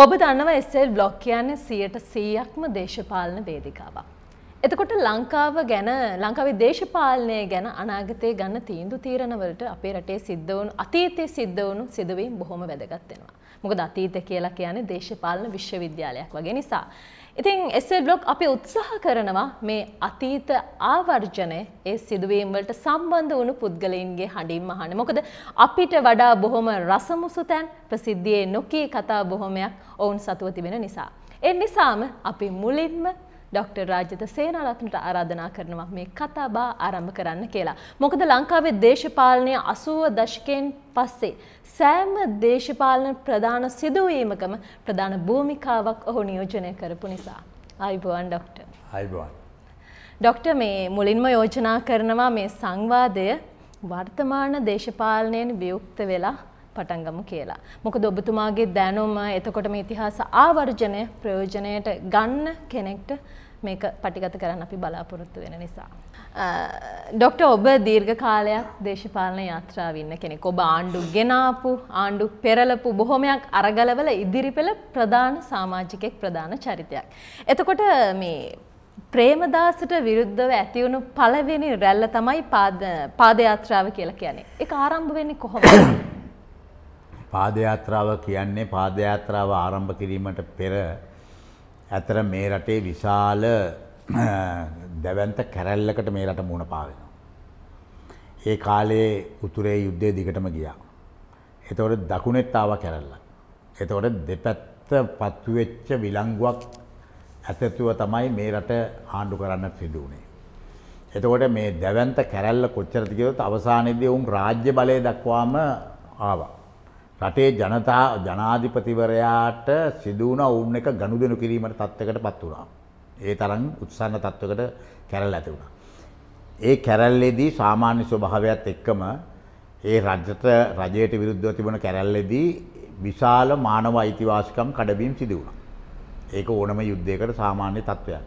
ඔබ දන්නවා SL blog කියන්නේ 100%ක්ම දේශපාලන වේදිකාවක්. එතකොට ලංකාව ගැන ලංකාවේ දේශපාලනය ගැන අනාගතයේ ගන්න තීන්දුව තීරණවලට අපේ රටේ සිද්ධ වුණු අතීතයේ සිද්ධ වුණු සිදුවීම් බොහොම වැදගත් වෙනවා. මොකද අතීතය කියලා කියන්නේ දේශපාලන විශ්වවිද්‍යාලයක් වගේ නිසා. ඉතින් එස්සල් බ්ලොග් අපි උත්සාහ කරනවා මේ අතීත ආවර්ජනය ඒ සිදුවීම්වලට සම්බන්ධ වුණු පුද්ගලයින්ගේ හඬින් අහන්න. මොකද අපිට වඩා බොහොම රසමුසුතැන් ප්‍රසිද්ධියේ නොකී කතා බොහොමයක් ඔවුන් සතුව තිබෙන නිසා. ඒ නිසාම අපි මුලින්ම ඩොක්ටර් රාජිත සේනාරත්නට ආරාධනා කරනවා මේ කතාබා ආරම්භ කරන්න කියලා. මොකද ලංකාවේ දේශපාලනය අසුව දශකයෙන් පස්සේ සෑම දේශපාලන ප්‍රධාන සිදුවීමකම ප්‍රධාන භූමිකාවක් ඔහු නියෝජනය කරපු නිසා. අයිබෝන් ඩොක්ටර්. අයිබෝන්. ඩොක්ටර් මේ මුලින්ම යෝජනා කරනවා මේ සංවාදය වර්තමාන දේශපාලනයෙන් වියුක්ත වෙලා පටන්ගමු කියලා. මොකද ඔබතුමාගේ දැනුම එතකොට මේ ඉතිහාස ආවර්ජනය ප්‍රයෝජනයට ගන්න කෙනෙක්ට මේක පටිගත කරන්න අපි බලාපොරොත්තු වෙන නිසා. ඩොක්ට ඔබ දීර්ඝ කාලයක් දේශපාලන යාත්‍රාවන්න කෙනෙක් ඔබ ආණ්ඩු ගෙනාපු ආණ්ඩු පෙරලපු බොහොමයක් අරගලවල ඉදිරිපෙළ ප්‍රධාන සාමාජිකෙක් ප්‍රධාන චරිතයක්. එතකොට මේ ප්‍රේමදාසට විරුද්ධව ඇතිවුණු පළවෙනි රැල්ල තමයි පාදයාත්‍රාව කියලා කියන්නේ. එක ආරම්භ වෙන්නේ කොහොම. පාදයාත්‍රාව කියන්නේ පාදයාත්‍රාව ආරම්භ කිරීමට පෙර ඇතර මේ රටේ විශාල දැවන්ත කැරැල්ලකට මේ රට මුණ පාවෙනවා. ඒ කාලේ උතුරේ යුද්ධය දිගටම ගියා. එතවට දකුණෙත් ආව කැරල්ල. එතවට දෙපැත්ත පත්තුවෙච්ච විලංගුවක් ඇතතුව තමයි මේ රට ආණ්ඩු කරන්න සිදුවනේ. එතකොට මේ දැවන්ත කැරැල්ල කොච්චරතිකයොත් අවසානයේදී උන් රාජ්‍ය බලය දක්වාම ආවා. රටේ ජනතා ජනාධිපතිවරයාට සිදුවන ඔවුන් එක ගනුදෙනු කිරීමට තත්ත්වකට පත් වුණා. ඒ තරම් උත්සන්න තත්ත්වකට කැරල් ඇති වුණා. ඒ කැරල්ලේදී සාමාන්‍ය ස්වභාවයත් එක්කම ඒ රජට රජයට විරුද්ධව තිබුණ කැරල්ලේදී විශාල මානව අයිතිවාසිකම් කඩවීම් සිදු වුණා. ඒක ඕනම යුද්ධයකට සාමාන්‍ය තත්ත්වයක්.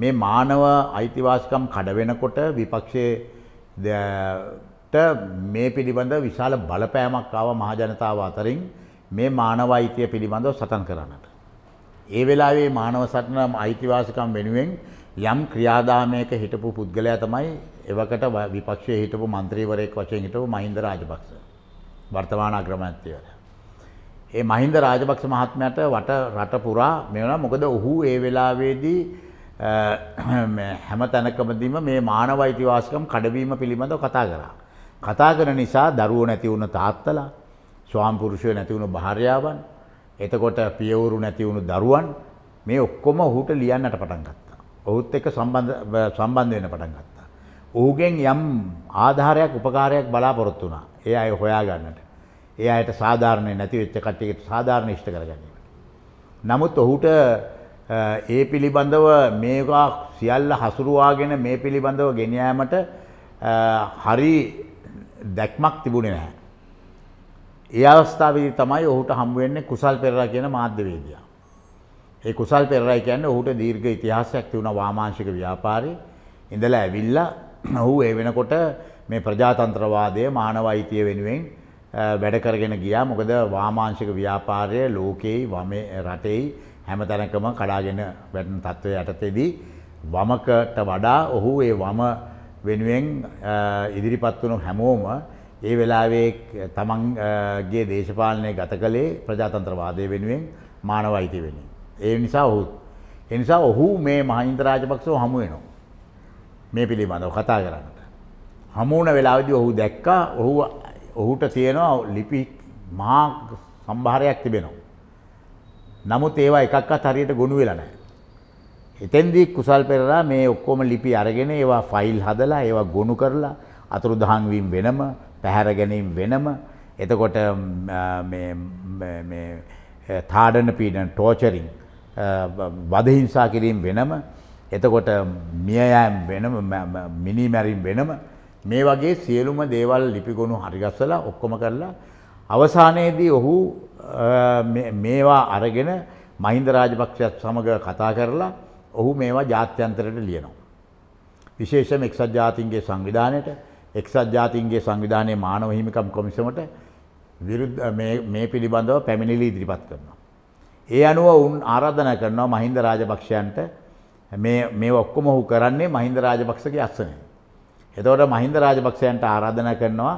මේ මානව අයිතිවාසිකම් කඩ වෙනකොට විපක්ෂයේ මේ පිළිබඳ විශාල බලපෑමක් ආව මහජනතාව අතරින් මේ මානව අයිතිය පිළිබඳව සටන් කරන්නට. ඒ වෙලාවේ මානව සටන අයිතිවාසිකම් වෙනුවෙන් යම් ක්‍රියාදාමයක හිටපු පුද්ගලයා තමයි එවකට විපක්ෂයේ හිටපු මන්ත්‍රීවරයෙක් වශයෙන් හිටපු මහින්ද රාජපක්ෂ වර්තමාන අග්‍රාමාත්‍යවරයා. ඒ මහින්ද රාජපක්ෂ මහත්මයාට වට රට පුරා මේවා මොකද ඔහු ඒ වෙලාවේදී හැම තැනකමදීම මේ මානව අයිතිවාසිකම් කඩවීම පිළිබඳව කතා කරා. කතා කරන නිසා දරුවෝ නැති වුණ තාත්තලා, ස්වාම්පුරුෂයෝ නැති වුණ භාර්යාවන්, එතකොට පියවරු නැති වුණ දරුවන් මේ ඔක්කොම ඔහුට ලියන්නට පටන් ගත්තා. ඔහුත් එක්ක සම්බන්ධ සම්බන්ධ වෙන්න පටන් ගත්තා. ඔහුගෙන් යම් ආධාරයක් උපකාරයක් බලාපොරොත්තු වුණා. ඒ අය හොයා ගන්නට. ඒ අයට සාධාරණ නැති වෙච්ච කට්ටියට සාධාරණ ඉෂ්ට කරගැනීමට. නමුත් ඔහුට ඒ පිළිබඳව මේවා සියල්ල හසුරුවාගෙන මේ පිළිබඳව ගෙනයෑමට හරි දැක්මක් තිබුණේ නැහැ. ඒ අවස්ථාවේදී තමයි ඔහුට හම් වෙන්නේ කුසල් පෙරේරා කියන මාධ්‍යවේදියා. ඒ කුසල් පෙරේරා කියන්නේ ඔහුට දීර්ඝ ඉතිහාසයක් තිබුණ වාමාංශික ව්‍යාපාරේ ඉඳලා ඇවිල්ලා ඔහු ඒ වෙනකොට මේ ප්‍රජාතන්ත්‍රවාදය මානව අයිතිය වෙනුවෙන් වැඩ කරගෙන ගියා. මොකද වාමාංශික ව්‍යාපාරය ලෝකේ වමේ රටේ හැමතැනකම කඩාගෙන වැටෙන තත්ත්වයට යටතේදී වමකට වඩා ඔහු ඒ වම වෙනුවෙන් ඉදිරිපත් වුණු හැමෝම ඒ වෙලාවේ තමන්ගේ දේශපාලනය ගත කළේ ප්‍රජාතන්ත්‍රවාදය වෙනුවෙන් මානව අයිති වෙන. ඒ නිසා ඔහු එනිසා ඔහු මේ මහින්ද රාජපක්ෂව හමු වෙනවා. මේ පිළිබඳව කතා කරන්නට. හමුවන වෙලාවේදී ඔහු දැක්කා ඔහු ඔහුට තියෙනවා ලිපි මහා සම්භාරයක් තිබෙනවා. නමුත් ඒවා එකක්වත් හරියට ගොනු වෙලා නැහැ. එතෙන්දී කුසල් පෙරලා මේ ඔක්කොම ලිපි අරගෙන ඒවා ෆයිල් හදලා ඒවා ගොනු කරලා අතුරුදහන් වීම වෙනම පැහැර ගැනීම වෙනම එතකොට තාඩන පීඩන ටෝචරින් වදහිංසා කිරීම වෙනම එතකොට මියයෑම් වෙනම මිනිමැරින් වෙනම මේ වගේ සියලුම දේවල් ලිපිගොුණු හරිගස්සල ඔක්කොම කරලා අවසානයේදී ඔහු මේවා අරගෙන මහින්ද රාජපක්ෂයත් සමඟ කතා කරලා ඔහු මේවා ජාත්‍යන්තරයට ලියනවා. විශේෂම එක්සත් ජාතීන්ගේ සංවිධානයට එක්සත් ජාතීන්ගේ සංවිධානයේ මානව හිමිකම් කොමිසමට විරුද්ධ මේ පිළිබඳව පැමිණිලි ඉදිරිපත් කරනවා. ඒ අනුව උන් ආරාධනා කරනවා මහින්ද රාජපක්ෂයන්ට මේ මේ ඔක්කොම ඔහු කරන්නේ මහින්ද රාජපක්ෂගේ අස්සනේ. එතකොට මහින්ද රාජපක්ෂයන්ට ආරාධනා කරනවා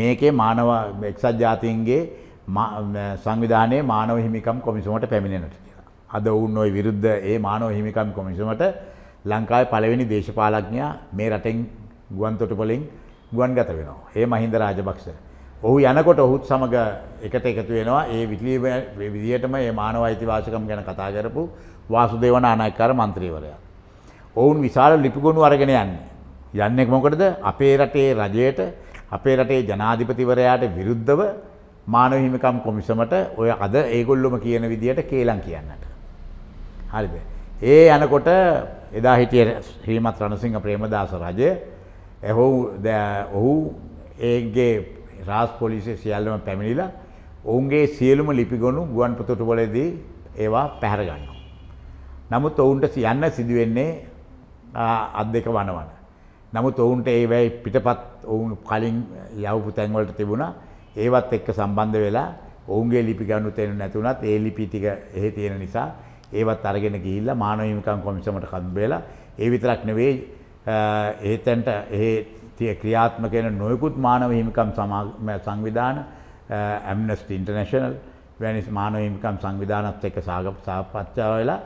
මේකේ මානව එක්සත් ජාතීන්ගේ සංවිධානයේ මානව හිමිකම් කොමිසමට පැමිණෙනට. අද ඔවුන් ඔයි විරුද්ධ ඒ මානෝ හිමිකම් කොමිසමට ලංකාවේ පළවෙනි දේශපාලඥයා මේ රටෙන් ගුවන්තොටුපොලින් ගුවන් ගත වෙනවා. ඒ මහින්ද රාජපක්ෂ. ඔහු යනකොට ඔහුත් සමග එකට එකතු වෙනවා. ඒ විකිලි විදියටම මේ මානව අයිතිවාසිකම් ගැන කතා කරපු වාසුදේව නානායකකාර മന്ത്രിවරයා. ඔවුන් විශාල ලිපිගොනු අරගෙන යන්නේ. යන්නේ මොකටද? අපේ රටේ රජයට, අපේ රටේ ජනාධිපතිවරයාට විරුද්ධව මානව හිමිකම් කොමිසමට ඔය අද ඒගොල්ලොම කියන විදියට කේලම් කියන්නට. හරිද. ඒ යනකොට එදා හිටිය ශ්‍රීමත් රණසිංහ ප්‍රේමදාස රජය ඇහෝ ඔහු ඒගේ රාස් පොලිසිය සියල්ලම පැමිණිලා ඔවුන්ගේ සියලුම ලිපිගොුණු ගුවන් පතුටුබලදී ඒවා පැහැරගන්න. නමුත් ඔවුන්ට යන්න සිදුවෙන්නේ අත් දෙක වනවන. නමුත් ඔවුන්ට ඒවැයි පිටපත් ඔවුන් කලින් යවපු තැන්වලට තිබුණා ඒවත් එක්ක සම්බන්ධ වෙලා ඔවුන්ගේ ලිපිගන්නු තෙන නැතුනත් ඒ ලිපිටික එහෙ තියෙන නිසා ඒවත් අරගෙන ගිහිල්ලා මානව හිමිකම් කොමිසමට කම්බේලා ඒ විතරක් නෙවෙයි ඒතැන්ට ඒ ක්‍රියාත්මක වෙන නොයෙකුත් මානව හිමිකම් සංවිධාන ඇම්නස්ටි ඉන්ටර්නැෂනල් වැනි මානව හිමිකම් සංවිධානත් එක්ක සාකච්ඡා වෙලා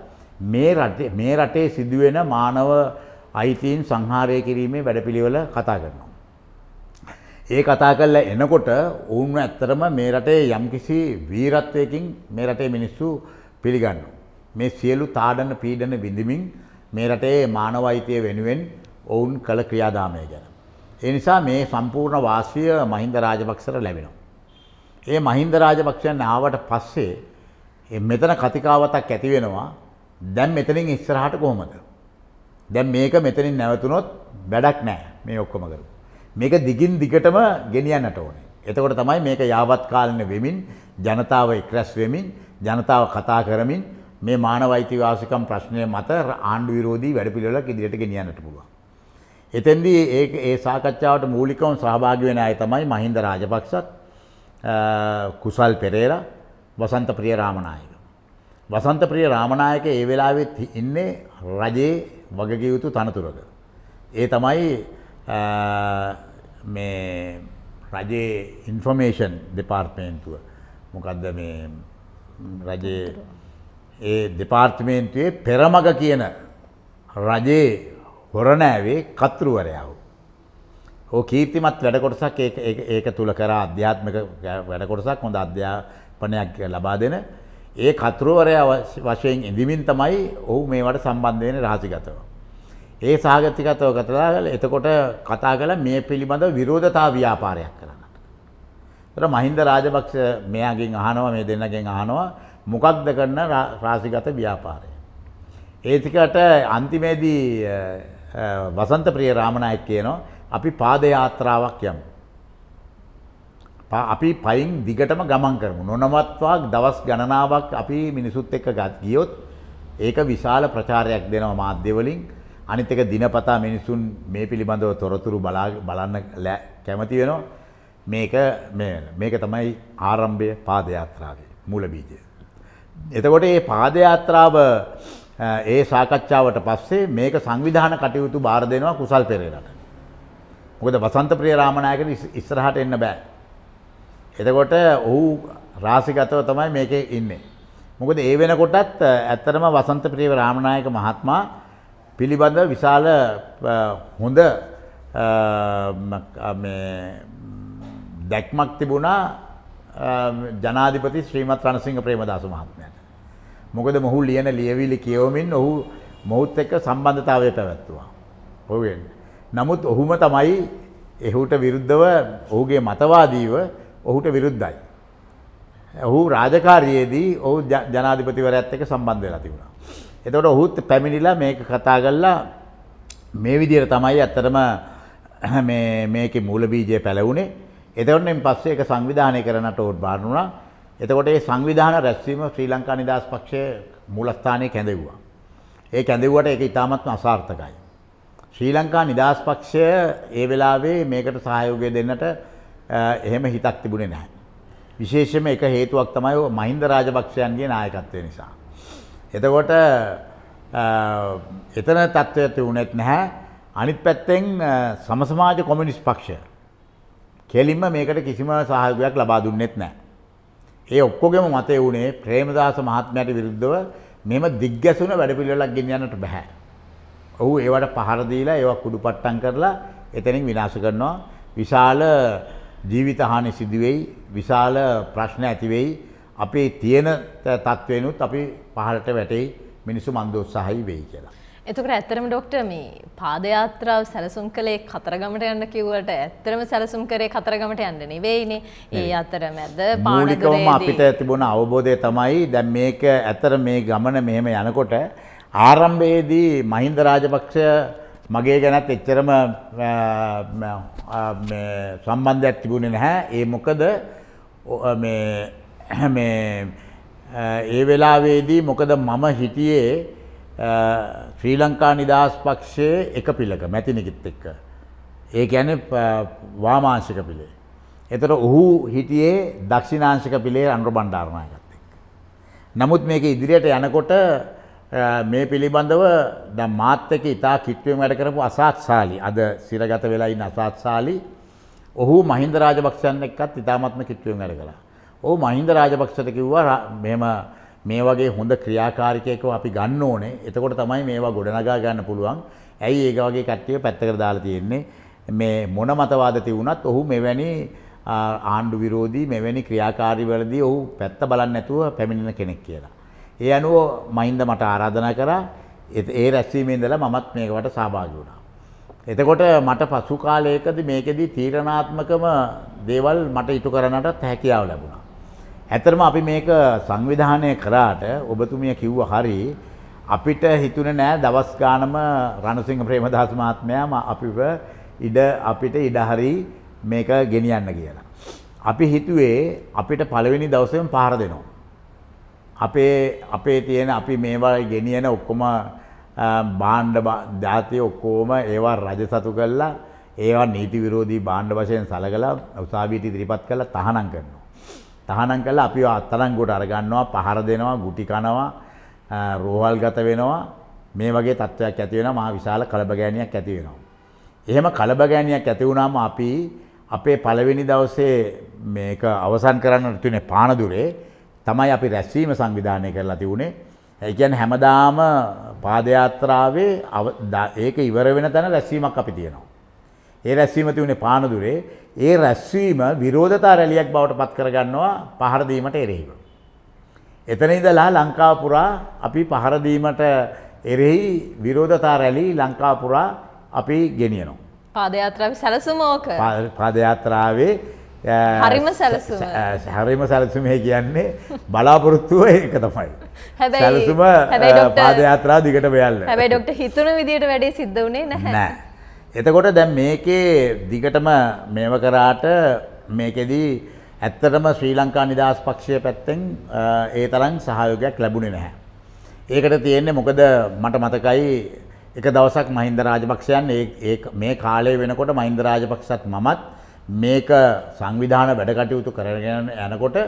මේ රටේ මේ රටේ සිදුවෙන මානව අයිතීන් සංහාරය කිරීමේ වැඩපිළිවෙල කතා කරනවා. ඒ කතා කරලා එනකොට ඔවුන් ඇත්තරම මේ රටේ යම්කිසි වීරත්වයකින් මේ රටේ මිනිස්සු පිළිගන්නවා. මේ සියලු තාඩන පීඩන විඳමින් මේ රටේ මානව අයිතිය වෙනුවෙන් ඔවුන් කළ ක්‍රියාදාමය ගැන. ඒ නිසා මේ සම්පූර්ණ වාසිය මහින්ද රාජපක්ෂට ලැබෙනවා. ඒ මහින්ද රාජපක්ෂයන් ආවට පස්සේ මෙතන කතිකාවතක් ඇති වෙනවා. දැන් මෙතනින් ඉස්සරහට කොහොමද? දැන් මේක මෙතනින් නැවතුනොත් වැඩක් නැහැ. මේ ඔක්කොම කරු. මේක දිගින් දිගටම ගෙනියන්නට ඕනේ. එතකොට තමයි මේක යාවත් කාලින වෙමින් ජනතාව එක්රැස් වෙමින් ජනතාව කතා කරමින් මේ මානව අයිතිවාසිකම් ප්‍රශ්නය මත ආණ්ඩු විරෝධී වැඩපිළිවෙලක් ඉදිරියට ගෙනියන්නට පුළුවන්. එතෙන්දී ඒ ඒ සාකච්ඡාවට මූලිකවම සහභාගී වෙන අය තමයි මහින්ද රාජපක්ෂත් කුසල් පෙරේරා වසන්ත ප්‍රිය රාමනායක. වසන්ත ප්‍රිය රාමනායක ඒ වෙලාවෙත් ඉන්නේ රජයේ වගකිය යුතු තනතුරක. ඒ තමයි මේ රජයේ ඉන්ෆර්මේෂන් දෙපාර්තමේන්තුව මොකද්ද මේ රජයේ ඒ දෙපාර්තිමේන්තුවේ පෙරමග කියන රජයේ හොරණෑවේ කතුරුවරයාව. හෝ කීර්තිමත් වැඩකොටසක් ඒක තුළ කර අධ්‍යාත්මක වැඩකොටසක් හොඳ අධ්‍යාපනයක් ලබා දෙන ඒ කතුරුවරයා වශයෙන් ඉඳමින් තමයි ඔහු මේවට සම්බන්ධ වෙන රහසිගතව. ඒ සාගතිකතව කතා කළා එතකොට කතා කළ මේ පිළිබඳ විරෝධතා ව්‍යාපාරයක් කරන්නට. ඒතර මහින්ද රාජපක්ෂ මෙයාගෙන් අහනවා මේ දෙන්නගෙන් අහනවා මොකක්ද කරන රාසිගත ව්‍යාපාරය. ඒතිකට අන්තිමේදී වසන්ත ප්‍රිය රාමණයක් කියනවා අපි පාදයාත්‍රාවක් යම්. අපි පයින් දිගටම ගමන් කරමු. නොනවත්වා දවස් ගණනාවක් අපි මිනිසුත් එක්ක ගත් ගියොත් ඒක විශාල ප්‍රචාරයක් දෙනවා මාධ්‍යවලින් අනිත් එක දිනපතා මිනිසුන් මේ පිළිබඳව තොරතුරු බලන්න කැමති වෙනවා. මේක මේක තමයි ආරම්භය පාදයාත්‍රාවේ මූලබීජය. එතකොට ඒ පාදයාත්‍රාව ඒ සාකච්ඡාවට පස්සේ මේක සංවිධාන කටයුතු බාර දෙනවා කුසල් පෙරේරට. මොකද වසන්ත ප්‍රිය රාමනායකට ඉස්සරහට එන්න බෑ. එතකොට ඔහු රාසිගතව තමයි මේකේ ඉන්නේ. මොකද ඒ වෙනකොටත් ඇත්තටම වසන්ත ප්‍රිය රාමනායක මහත්මයා පිළිබඳ විශාල හොඳ දැක්මක් තිබුණා ජනාධිපති ශ්‍රීමත් රණසිංහ ප්‍රේමදාස මහත්මයා. මොකද මොහු ලියන ලියවිලි කියවමින් ඔහු මොහුත් එක්ක සම්බන්ධතාවය පැවැත්තුවා. ඔහුෙන්. නමුත් ඔහුම තමයි එහුට විරුද්ධව ඔහුගේ මතවාදීව ඔහුට විරුද්ධයි. ඔහු රාජකාරයේදී ඔහු ජනාධිපතිවරයත් එක්ක සම්බන්ධ වෙලා තිබුණා. එතකොට ඔහුත් පැමිණිලා මේක කතා කරලා මේ විදිහට තමයි ඇත්තටම මේ මේකේ මූල බීජය පැලවුනේ. එතකොට ඊන් පස්සේ ඒක සංවිධානය කරන්නට ඕඩ් බාරනුණා. එතකොට ඒ සංවිධාන රැස්වීම ශ්‍රී ලංකා නිදහස් පක්ෂයේ මූලස්ථානයේ කැඳෙව්වා. ඒ කැඳෙව්වට ඒක ඉතාමත්ම අසාර්ථකයි. ශ්‍රී ලංකා නිදහස් පක්ෂය ඒ වෙලාවේ මේකට සහයෝගය දෙන්නට එහෙම හිතක් තිබුණේ නැහැ. විශේෂයෙන්ම එක හේතුවක් තමයි මහින්ද රාජපක්ෂයන්ගේ නායකත්වය නිසා. එතකොට එතන තත්ත්වය තිබුණෙත් නැහැ. අනිත් පැත්තෙන් සම සමාජ කොමියුනිස්ට් පක්ෂය කෙලින්ම මේකට කිසිම සහයෝගයක් ලබා දුන්නෙත් නැහැ. ඒ ඔක්කොගෙම මතය වුණේ ප්‍රේමදාස මහත්මයට විරුද්ධව මෙම දිග්ගැසුන වැඩපිළිවෙලක් ගෙනියන්නට බෑ. ඔහු ඒවට පහර දීලා ඒවා කුඩුපට්ටම් කරලා එතනින් විනාශ කරනවා. විශාල ජීවිත හානි සිදු වෙයි. විශාල ප්‍රශ්න ඇති වෙයි. අපේ තියෙන තත්වෙනුත් අපි පහළට වැටෙයි. මිනිස්සු මන්දෝත්සහයි වෙයි කියලා. එතකට ඇත්තරම ඩොක්ටර් මේ පාදයාත්‍රාව සැලසුම් කළේ කතරගමට යන්න කිව්වට ඇත්තරම සැලසුම් කරේ කතරගමට යන්න නෙවෙයිනේ ඒ අතර මැද මූලිකවම අපිට තිබුණ අවබෝධය තමයි දැන් මේක ඇතර මේ ගමන මෙහෙම යනකොට ආරම්භයේදී මහින්ද රාජපක්ෂ මගේ ගැනත් එච්චරම සම්බන්ධයක් තිබුණේ නැහැ ඒ මොකද මේ ඒ වෙලාවේදී මොකද මම හිටියේ ශ්‍රී ලංකා නිදහස් පක්ෂයේ එක පිළක මැතිනිකිත් එක්ක. ඒ ගැන වාමාංශික පිළේ. එතට ඔහු හිටියේ දක්ෂිනාංශික පිළේ අන්ු බණ්ඩාරණයගත් එක්. නමුත් මේක ඉදිරියට යනකොට මේ පිළිබඳව ද මාත්‍යක ඉතා කිට්වීම වැඩ කරපු අසාත්සාලි අද සිරගත වෙලායින්න අසාත්සාලි ඔහු මහින්ද රාජපක්ෂයන් එක්කත් ඉතාමත්ම කිට්වීම වැඩ කලා. ඕ මහින්ද රාජපක්ෂට කිව්වා මෙම මේ වගේ හොඳ ක්‍රියාකාරිකයකව අපි ගන්න ඕනේ. එතකොට තමයි මේවා ගොඩනගා ගන්න පුළුවන්. ඇයි ඒක වගේ කට්ටිය පැත්තකට දාලා තියෙන්නේ? මේ මොන මතවාද තිබුණත් ඔහු මෙවැනි ආණ්ඩු විරෝධී මෙවැනි ක්‍රියාකාරීවලදී ඔහු පැත්ත බලන්නේ නැතුව පැමිණෙන කෙනෙක් කියලා. ඒ අනුව මහින්ද මට ආරාධනා කරා ඒ රැස්වීමේ ඉඳලා මමත් මේකට සහභාගී වුණා. එතකොට මට පසු කාලයකදී මේකෙදී තීරණාත්මකම දේවල් මට ඉටු කරන්නටත් හැකියාව ලැබුණා. ඇතරම අපි මේක සංවිධානය කරාට ඔබතුමිය කිව්ව හරි අපිට හිතුන නෑ දවස් ගානම රණසිංහ ප්‍රේමදාස මහත්මයාම අපිව ඉඩ අපිට ඉඩහරි මේක ගෙනියන්න කියලා. අපි හිතුවේ අපිට පළවෙනි දවසෙම පහර දෙනවා. අපේ අපේ තියෙන අපි මේවා ගෙනියන ඔක්කොම බාණ්ඩ ජාතිය ඔක්කෝම ඒවා රජ සතු කල්ලා ඒවා නීති විරෝධී බාණ්ඩ වශයෙන් සලගලා උසාවියට ඉදිරිපත් කළ තහනම් කරනවා. තහනම් කළා අපිව අත්තරංගුවට අරගන්නවා පහර දෙනවා ගුටි කනවා රෝහල් ගත වෙනවා මේ වගේ තත්ත්වයක් ඇති වෙනවා මහා විශාල කලබගෑනියක් ඇති වෙනවා. එහෙම කලබගෑනියක් ඇති වුණාම අපි අපේ පළවෙනි දවසේ මේක අවසන් කරන්න තිබුණේ පානදුරේ තමයි අපි රැස්වීම සංවිධානය කරලා තිබුණේ. ඒ කියන්නේ හැමදාම පාදයාත්‍රාවේ ඒක ඉවර වෙන තැන රැස්වීමක් අපි තියෙනවා. ඒ රැස්වීම තිබුණේ පානදුරේ. ඒ රැස්වීම විරෝධතා රැලියක් බවට පත් කරගන්නවා පහර දීමට එරෙහිව. එතන ඉඳලා ලංකාව පුරා අපි පහර දීමට එරෙහි විරෝධතා රැලි ලංකාව පුරා අපි ගෙනියනවා. පාදයාත්‍රාවේ සැලසුම ඕක. පාදයාත්‍රාවේ හරිම සැලසුම. හරිම සැලසුම කියන්නේ බලාපොරොත්තුව ඒක තමයි. හැබැයි සැලසුම පාදයාත්‍රා දිගට යන්න. හැබැයි ડોක්ටර් හිතුණු විදියට වැඩේ සිද්ධ වුණේ නැහැ. නෑ. එතකොට දැන් මේකේ දිගටම මේව කරාට මේකෙදී ඇත්තටම ශ්‍රී ලංකා නිදහස් පක්ෂය පැත්තෙන් ඒ තරම් සහයෝගයක් ලැබුණේ නැහැ. ඒකට තියෙන්නේ මොකද මට මතකයි එක දවසක් මහින්ද රාජපක්ෂයන් මේ කාලය වෙනකොට මහින්ද රාජපක්ෂත් මමත් මේක සංවිධාන වැඩ කටයුතු කරගෙන යනකොට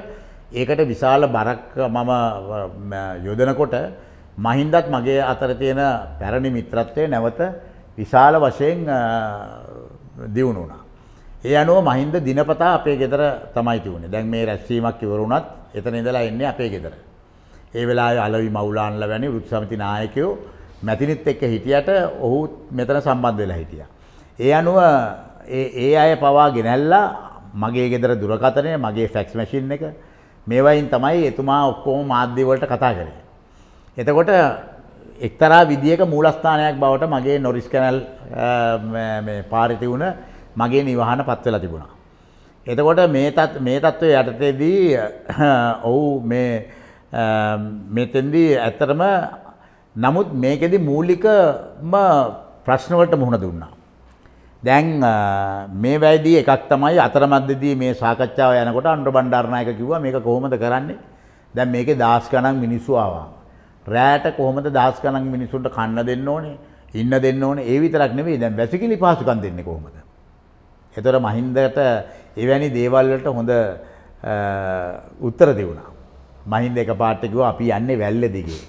ඒකට විශාල බරක් මම යොදනකොට මහින්දත් මගේ අතර තියෙන පැරණි මිත්‍රත්වය නැවත විශාල වශයෙන් දියුණු වුණා. ඒ අනුව මහින්ද දිනපතා අපේ ගෙදර තමයි තිබුණේ. දැන් මේ රැස්වීමක් ඉවර වුණත් එතන ඉඳලා එන්නේ අපේ ගෙදර. ඒ වෙලාවේ අලවි මවුලාන්ලා වැනි වෘත්ති සමිති නායකයෝ මැතිනිත් එක්ක හිටියට ඔහු මෙතන සම්බන්ධ වෙලා හිටියා. ඒ අනුව ඒ ඒ අය පවා ගෙනැල්ලා මගේ ගෙදර දුරකථනය, මගේ ෆැක්ස් මැෂින් එක මේවයින් තමයි එතුමා ඔක්කොම මාධ්‍ය වලට කතා කරේ. එතකොට එක්තරා විදියක මූලස්ථානයක් බවට මගේ නොරිස් කැනල් පාරිති වුණ මගේ නිවහන පත් වෙලා තිබුණා. එතකොට මේ මේ තත්ත්වය යටතේදී ඔව් මේ මෙතෙන්දී ඇත්තටම නමුත් මේකෙදි මූලිකම ප්‍රශ්නවලට මුහුණ දුන්නා. දැන් මේ වැදී එකක් තමයි අතරමැදදී මේ සාකච්ඡාව යනකොට අනුර බණ්ඩාරනායක කිව්වා මේක කොහොමද කරන්නේ? දැන් මේකේ දාස් ගණන් මිනිස්සු ආවා. රෑට කොහොමද දහස් ගණන් මිනිසුන්ට කන්න දෙන්න ඕනේ ඉන්න දෙන්න ඕනේ ඒ විතරක් නෙවෙයි දැන් වැසිකිලි පහසුකම් දෙන්නේ කොහොමද? ඒතර මහින්දට එවැනි දේවල් වලට හොඳ උත්තර දෙවුණා. මහින්ද එකපාරට කිව්වා අපි යන්නේ වැල්ල දිගේ.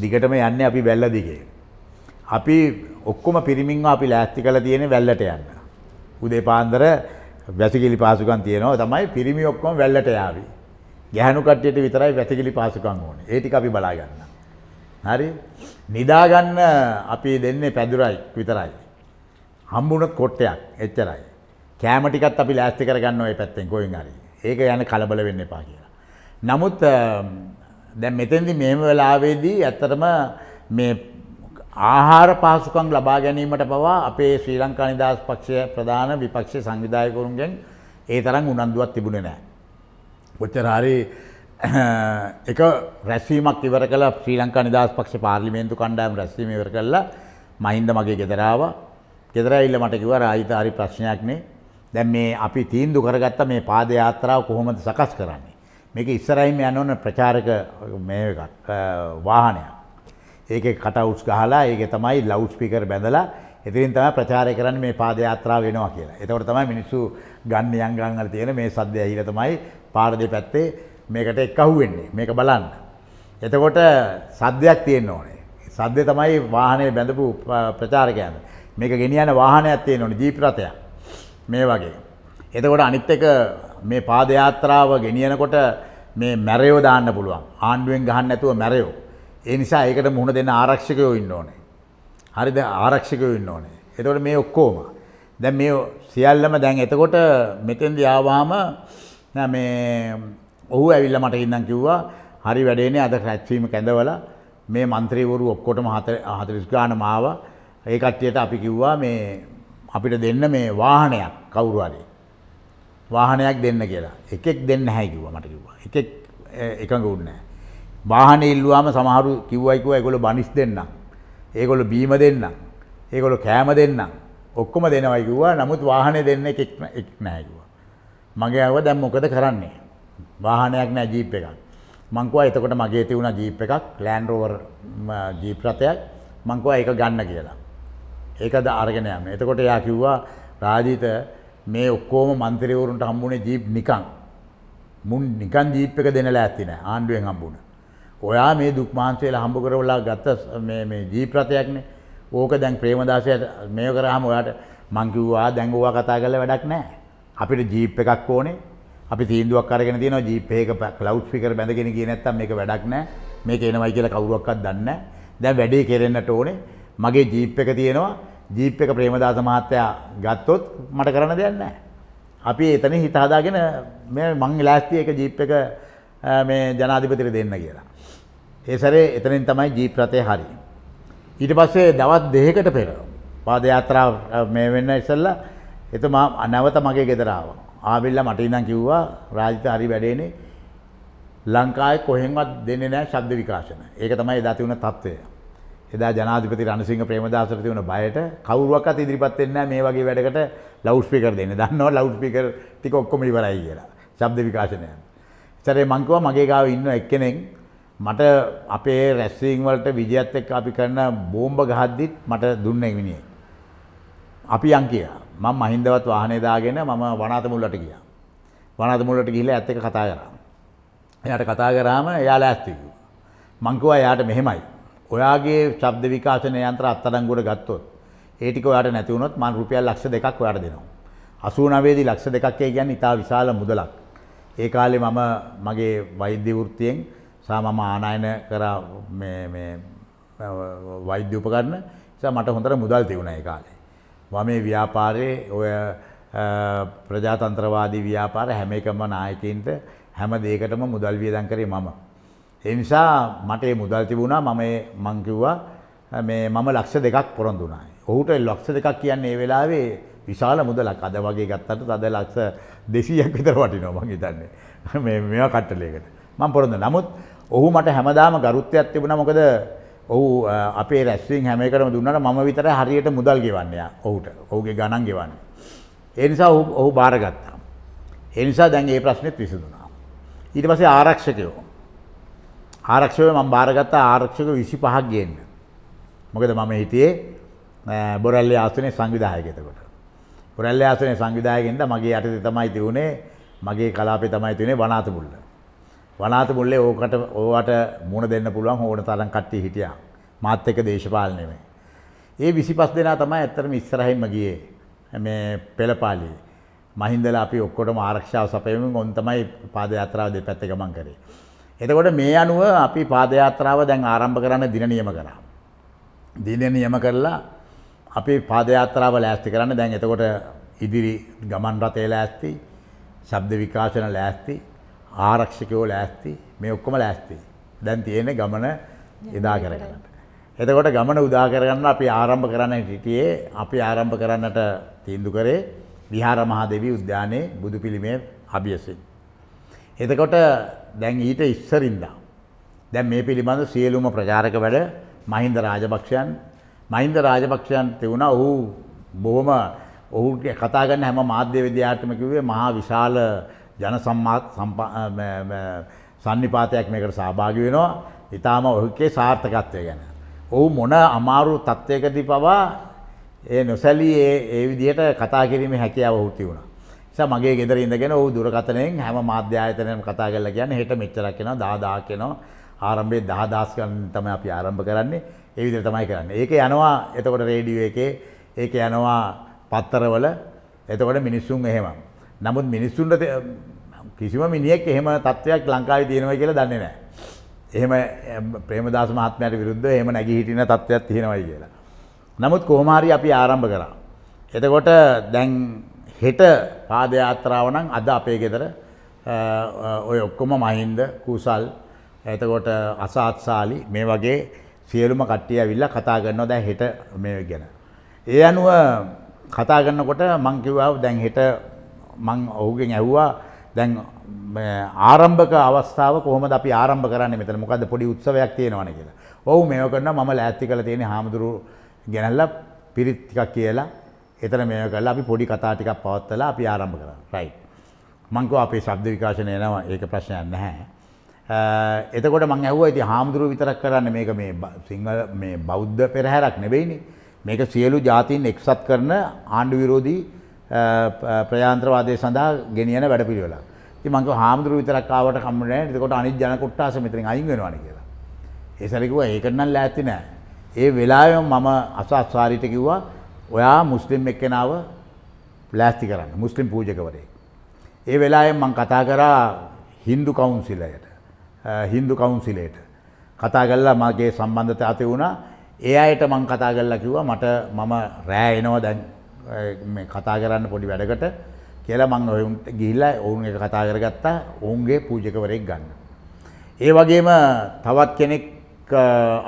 දිගටම යන්නේ අපි වැල්ල දිගේ. අපි ඔක්කොම පිරිමින්ව අපි ලෑස්ති කරලා තියෙන්නේ වැල්ලට යන්න. උදේ පාන්දර වැසිකිලි පහසුකම් තියෙනවා තමයි පිරිමි ඔක්කොම වැල්ලට යාවි. ගැහණු කට්ටියට විතරයි වැසිකිලි පාසුකම් ඕනේ. ඒ ටික අපි බලා ගන්න. හරි? නිදා ගන්න අපි දෙන්නේ පැදුරයි විතරයි. හම්බුණොත් කොට්ටයක් එච්චරයි. කෑම ටිකත් අපි ලෑස්ති කරගන්න ওই පැත්තෙන් කොහෙන් හරි. ඒක යන කලබල වෙන්න එපා කියලා. නමුත් දැන් මෙතෙන්දි මේම වෙලාවේදී ඇත්තටම මේ ආහාර පාසුකම් ලබා ගැනීමට පවා අපේ ශ්‍රී ලංකා නිදහස් පක්ෂය ප්‍රධාන විපක්ෂ සංවිධායකවරුන්ගෙන් ඒ තරම් උනන්දුවක් තිබුණේ නැහැ. කොච්චරහරි එක රැස්වීමක් ඉවර කළ ශ්‍රී ලංකා නිදහස් පක්ෂ පාර්ලිමේන්තු කණ්ඩායම් රැස්වීම ඉවර කළා මහින්ද මගේ ගෙදර ආවා ගෙදර ඇවිල්ලා මට කිව්වා රාජිත හරි ප්‍රශ්නයක් නේ දැන් මේ අපි තීන්දුව කරගත්ත මේ පාදයාත්‍රාව කොහොමද සකස් කරන්නේ මේක ඉස්සරහින් යන ඕන ප්‍රචාරක මේ එකක් වාහනයක් ඒකේ කටවුට්ස් ගහලා ඒකේ තමයි ලවුඩ් ස්පීකර් බැඳලා එතනින් තමයි ප්‍රචාරය කරන්නේ මේ පාදයාත්‍රාව වෙනවා කියලා. ඒතකොට තමයි මිනිස්සු ගන්න යංගංගල තියෙන මේ සද්ද ඇහිලා තමයි පාර දෙපැත්තේ මේකට එක් අහුවෙන්නේ මේක බලන්න. එතකොට සද්දයක් තියෙන්න ඕනේ. සද්දය තමයි වාහනේ බැඳපු ප්‍රචාරකයන්ද. මේක ගෙනියන වාහනයක් තියෙන ඕනේ ජීප් රථයක්. මේ වගේ. එතකොට අනිත් එක මේ පාදයාත්‍රාව ගෙනියනකොට මේ මැරයෝ දාන්න පුළුවන්. ආණ්ඩුවෙන් ගහන්න නැතුව මැරයෝ. ඒ නිසා ඒකට මුහුණ දෙන්න ආරක්ෂකයෝ ඉන්න ඕනේ. හරිද? ආරක්ෂකයෝ ඉන්න ඕනේ. එතකොට මේ ඔක්කොම දැන් මේ සියල්ලම දැන් එතකොට මෙතෙන්දී ආවම නෑ මේ ඔහු ඇවිල්ලා මට ඉන්නම් කිව්වා හරි වැඩේනේ අද රැත්වීම කැඳවලා මේ മന്ത്രിවරු ඔක්කොටම 40 ගාන මාව ඒ කට්ටියට අපි කිව්වා මේ අපිට දෙන්න මේ වාහනයක් කවුරු හරි වාහනයක් දෙන්න කියලා. එකෙක් දෙන්න නැහැ කිව්වා මට කිව්වා. එකෙක් එකඟ වුණේ නැහැ. වාහනේ ඉල්ලුවාම සමහරු කිව්වයි කිව්වා ඒගොල්ලෝ බනිස් දෙන්නම්. ඒගොල්ලෝ බීම දෙන්නම්. ඒගොල්ලෝ කෑම දෙන්නම්. ඔක්කොම දෙනවයි කිව්වා. නමුත් වාහනේ දෙන්න එකෙක් නැහැ කිව්වා. මගේ ඇව දැම් මොකද කරන්නේ වාහනයක් නෑ ජීප් එකක් මංකවා එතකොට මගේ තිවුණ ජීප් එකක් ලෑන්රෝවර් ජීප්‍රතයක් මංකවා ඒක ගන්න කියලා ඒකද අර්ගෙනයම එතකොට යා කිව්වා රාජීත මේ ඔක්කෝම මන්තරිවරුන්ට හම්බුණේ ජීප් නිකං මුන් නිකන් ජීප් එක දෙනලා ඇතින ආණ්ඩුවෙන් හම්බුණ ඔයා මේ දුක්මාන්සේලා හම්බ කරවලා ගත්ත මේ ජීප්‍රතයක්නේ ඕක දැන් ප්‍රේමදාසයට මේ කරහම ඔයාට මංකිව්වා දැංගවා කතා කල වැඩක් නෑ අපිට ජීප් එකක් ඕනේ අපි තීන්දුවක් අරගෙන තියෙනවා ජීප් එකක ක්ලවුඩ් ස්පීකර් බැඳගෙන ගියේ නැත්තම් මේක වැඩක් නැහැ මේක එනවයි කියලා කවුරුවක්වත් දන්නේ නැහැ දැන් වැඩේ කෙරෙන්නට ඕනේ මගේ ජීප් එක තියෙනවා ජීප් එක ප්‍රේමදාස මහත්තයා ගත්තොත් මට කරන්න දෙයක් නැහැ අපි එතන හිත හදාගෙන මේ මං ලෑස්ති එක ජීප් එක මේ ජනාධිපතිට දෙන්න කියලා ඒ සැරේ එතනින් තමයි ජීප් රථය හරි ඊට පස්සේ දවස් දෙකකට පෙර පාදයාත්‍රා මේ වෙන්න ඉස්සෙල්ලා එතුමා අනවත මගේ ගෙදර ආවා. ආවිල්ලා මට ඉඳන් කිව්වා රාජිත හරි වැඩේනේ ලංකාවේ කොහෙන්වත් දෙන්නේ නැහැ ශබ්ද විකාශන. ඒක තමයි එදා තිබුණ తත්වය. එදා ජනාධිපති රණසිංහ ප්‍රේමදාසට තිබුණ බයට කවුරුවක්වත් ඉදිරිපත් වෙන්නේ නැහැ මේ වගේ වැඩකට ලවුඩ් ස්පීකර් දෙන්න. දන්නව ලවුඩ් ස්පීකර් ටික ඔක්කොම ඉවරයි කියලා. ශබ්ද විකාශනය. ඉතරේ මං කිව්වා මගේ ගාව ඉන්න එක්කෙනෙක් මට අපේ රැස්ලින් වලට විජයත් එක්ක අපි කරන බෝම්බ ගහද්දිත් මට දුන්නේ මිනිහෙක්. අපි යන් කියලා. මම මහින්දවත් වාහනේ දාගෙන මම වනාත මුල්ලට ගියා. වනාත මුල්ලට ගිහිල්ලා ඇත්ත එක කතා කරා. එයාට කතා කරාම එයා ලෑස්ති කිව්වා. මං කිව්වා එයාට මෙහෙමයි. ඔයාගේ ශබ්ද විකාශන යන්ත්‍ර අත්අඩංගුවට ගත්තොත් ඒ ටික ඔයාට නැති වුණොත් මං රුපියල් ලක්ෂ දෙකක් ඔයාට දෙනවා. 89 දී ලක්ෂ දෙකක් කියන්නේ ඉතා විශාල මුදලක්. ඒ කාලේ මම මගේ වෛද්‍ය වෘත්තියෙන් සා මම ආනයන කරා මේ මේ වෛද්‍ය උපකරණ නිසා මට හොඳට මුදල් තිබුණා ඒ කාලේ. මම මේ ව්‍යාපාරයේ ඔය ප්‍රජාතන්ත්‍රවාදී ව්‍යාපාර හැම එකම නායකයින්ට හැම දෙයකටම මුදල් වියදම් කරේ මම. ඒ නිසා මට ඒ මුදල් තිබුණා මම මං කිව්වා මේ මම ලක්ෂ දෙකක් පොරොන්දු වුණා. ඔහුට ලක්ෂ දෙකක් කියන්නේ ඒ වෙලාවේ විශාල මුදලක්. අද වගේ ගත්තට අද ලක්ෂ 200ක් විතර වටිනවා මං හිතන්නේ. මේ මේවා කට්ටලයකට. මම පොරොන්දු. නමුත් ඔහු මට හැමදාම ගරුත්වයක් තිබුණා. මොකද ඔහු අපේ රැස්වීම් හැම එකටම දුන්නාට මම විතරයි හරියට මුදල් ගෙවන්නේ ඔහුට. ඔහුගේ ගණන් ගෙවන්නේ. ඒ නිසා ඔහු ඔහු බාරගත්තා. ඒ නිසා දැන් මේ ප්‍රශ්නේත් විසඳුණා. ඊට පස්සේ ආරක්ෂකයෝ ආරක්ෂකයෝ මම බාරගත්තා ආරක්ෂක 25ක් ගේන්න. මොකද මම හිටියේ බොරැල්ලේ ආසනේ සංවිධායක එතකොට. බොරැල්ලේ ආසනේ සංවිධායකෙන්ද මගේ යටතේ තමයි තිබුණේ මගේ කලාපේ තමයි තිබුණේ වනාතපුල්ල. වනාත මුල්ලේ ඕකට ඕවට මුණ දෙන්න පුළුවන් ඕන තරම් කට්ටිය හිටියා. මාත් එක්ක දේශපාලනයේ. ඒ 25 දෙනා තමයි ඇත්තටම ඉස්සරහින්ම ගියේ. මේ පෙළපාලියේ. මහින්දලා අපි ඔක්කොටම ආරක්ෂාව සපයමින් ඔන් තමයි පාදයාත්‍රාව දෙපැත්තේ ගමන් කරේ. එතකොට මේ අනුව අපි පාදයාත්‍රාව දැන් ආරම්භ කරන්න දින නියම කරා. දින නියම කරලා අපි පාදයාත්‍රාව ලෑස්ති කරන්න දැන් එතකොට ඉදිරි ගමන් රථය ලෑස්ති, ශබ්ද විකාශන ලෑස්ති, ආරක්ෂකයෝ ලෑස්ති මේ ඔක්කොම ලෑස්ති. දැන් තියෙන ගමන එදා කරගන්න. එතකොට ගමන උදා කරගන්න අපි ආරම්භ කරන්න හිටියේ අපි ආරම්භ කරන්නට තීන්දු කරේ විහාර මහදේවී උද්‍යානයේ බුදු පිළිමේ අභියසින්. එතකොට දැන් ඊට ඉස්සරින්දා. දැන් මේ පිළිබඳ සියලුම ප්‍රචාරක වැඩ මහින්ද රාජපක්ෂයන් මහින්ද රාජපක්ෂයන් තිබුණා ඔහු බොහොම ඔහු කතා කරන හැම මාධ්‍ය විද්‍යාත්මකයෝ මහා විශාල ජන සම්මාත් සන්නිපාතයක් මේකට සහභාගි වෙනවා ඉතාම ඔහුකේ සාර්ථකත්වය ගැන. ඔහු මොන අමාරු තත්ත්වයකදී පවා ඒ නොසැලී ඒ විදියට කතා කිරීම හැකියාව හුති වුණ. මගේ ගෙදර ඉඳගෙන ඔහු දුරකතනයෙන් හැම මාධ්‍යායතනයම කතා කරලා කියන්නේ හෙට මෙච්චරක් වෙනවා 10000ක් වෙනවා ආරම්භයේ 10000 ගන්න තමයි අපි ආරම්භ කරන්නේ ඒ විදිහට තමයි කරන්නේ. ඒක යනවා එතකොට රේඩියෝ එකේ ඒක යනවා පත්තරවල එතකොට මිනිස්සුන් එහෙම නමුත් මිනිස්සුන්ට කිසිම මිනිියෙක් එහෙම තත්ත්වයක් ලංකාව තියෙනව කියලා දන්නේ නෑ. එහෙම ප්‍රේමදාස මහත්මයට විරුද්ධ එහෙම නැගී හිටින තත්ත්වයක් තියෙනවයි කියලා. නමුත් කොහොමහරි අපි ආරම්භ කරා. එතකොට දැන් හෙට පාදයාත්‍රාව නම් අද අපේ ගෙදර ඔය ඔක්කොම මහින්ද කුසල් එතකොට අසාත්සාලි මේ වගේ සියලුම කට්ටිය ඇවිල්ලා කතා කරනවා දැන් හෙට මේ ගැන. ඒ අනුව කතා කරනකොට මං කිව්වා දැන් හෙට මං ඔහුගෙන් ඇව්වා දැන් ආරම්භක අවස්ථාව කොහොමද අපි ආරම්භ කරන්නේ මෙතන මොකද්ද පොඩි උත්සවයක් තියෙනවනේ කියලා. ඔව් මේව කරනවා මම ලෑස්ති කරලා තියෙන හාමුදුරු ගෙනල්ලා පිරිත් ටිකක් කියලා එතන මේව කරලා අපි පොඩි කතා ටිකක් පවත්වලා අපි ආරම්භ කරා. රයිට්. මං කිව්වා අපේ ශබ්ද විකාශන එනවා ඒක ප්‍රශ්නයක් නැහැ. එතකොට මං ඇහුවා ඉතින් හාමුදුරුවෝ විතරක් කරන්නේ මේක මේ සිංහල මේ බෞද්ධ පෙරහැරක් නෙවෙයිනේ. මේක සියලු ජාතීන් එක්සත් කරන ආණ්ඩු විරෝධී ප්‍රයාන්ත්‍රවාදය සඳහා ගෙනියන වැඩපිළිවෙලා. ඉතින් මං කිව්වා හාමුදුරුවෝ විතරක් ආවට කම්ම නෑ. එතකොට අනිත් ජන කොට්ටාස මෙතනින් අයින් වෙනවනේ කියලා. ඒ සැරේ කිව්වා ඒකට නම් ලෑස්ති නෑ. ඒ වෙලාවෙම මම අසස්වාරිට කිව්වා ඔයා මුස්ලිම් එක්කෙනාව ලෑස්ති කරන්න. මුස්ලිම් පූජකවරයෙක්. ඒ වෙලාවෙම මං කතා කරා Hindu කවුන්සිලයට. Hindu කවුන්සිලයට. කතා කරලා මගේ සම්බන්ධතා ඇති වුණා. ඒ අයට මං කතා කරලා කිව්වා මට මම රෑ එනවා දැන් කතා කරන්න පොඩි වැඩකට කියලා මං ඔවුන්ට ගිහිල්ලා ඔවුන් එක කතා කරගත්තා ඔවුන්ගේ පූජකවරයෙක් ගන්න. ඒ වගේම තවත් කෙනෙක්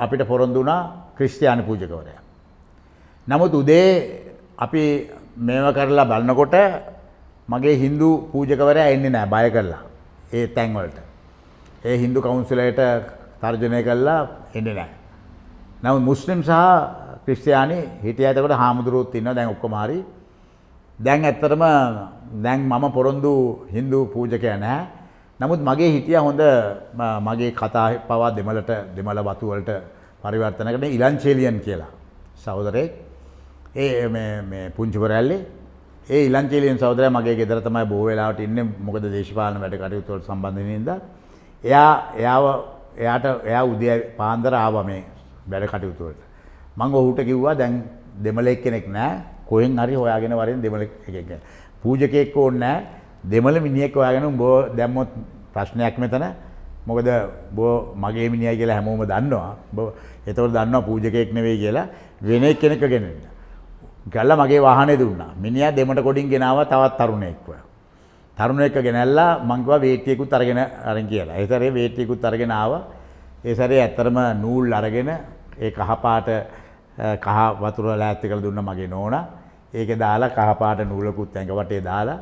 අපිට පොරොන්දු වුණා ක්‍රිස්තියානි පූජකවරයා. නමුත් උදේ අපි මේව කරලා බලනකොට මගේ Hindu පූජකවරයා එන්නේ නැහැ බය කරලා. ඒ තැන් වලට. ඒ Hindu කවුන්සිලයට තර්ජනය කළා එන්නේ නැහැ. නමුත් මුස්ලිම් සහ ක්‍රිස්තියානි හිටියා එතකොට හාමුදුරුවෝත් ඉන්නවා දැන් ඔක්කොම හරි. දැන් ඇත්තටම දැන් මම පොරොන්දු Hindu පූජකයා නැහැ. නමුත් මගේ හිටියා හොඳ මගේ කතා පවා දෙමළට දෙමළ වතු වලට පරිවර්තනකට ඉලන්චේලියන් කියලා. සහෝදරෙක්. ඒ මේ මේ පුංචි පොරැල්ලේ ඒ ඉලන්චේලියන් සහෝදරයා මගේ ගෙදර තමයි බොහෝ වෙලාවට ඉන්නේ මොකද දේශපාලන වැඩ කටයුතු වලට සම්බන්ධ වෙන නිසා. එයා එයාව එයාට එයා උදේ පාන්දර ආවා මේ වැඩ කටයුතු වලට. මම ඔහුට කිව්වා දැන් දෙමළෙක් කෙනෙක් නෑ කොහෙන් හරි හොයාගෙන වරෙන් දෙමළෙක් එකෙක් පූජකෙක් ඕනේ නෑ දෙමළ මිනිහෙක් හොයාගෙන උඹ දැම්මොත් ප්‍රශ්නයක් මෙතන මොකද බෝ මගේ මිනිහයි කියලා හැමෝම දන්නවා බෝ එතකොට දන්නවා පූජකෙක් නෙවෙයි කියලා වෙන කෙනෙක් ගෙනෙන්න. ගල්ලා මගේ වාහනේ දුන්නා. මිනිහා දෙමට කොටින් ගෙනාවා තවත් තරුණයෙක්ව. තරුණයෙක් ගෙනල්ලා මං කිව්වා වේටියෙකුත් අරගෙන අරන් කියලා. ඒ සැරේ වේටියෙකුත් අරගෙන ආවා. ඒ සැරේ ඇත්තරම නූල් අරගෙන ඒ කහපාට කහ වතුර ලෑස්ති කරලා දුන්න මගේ නෝනා. ඒක දාලා කහ පාට නූලකුත් ඇඟ වටේ දාලා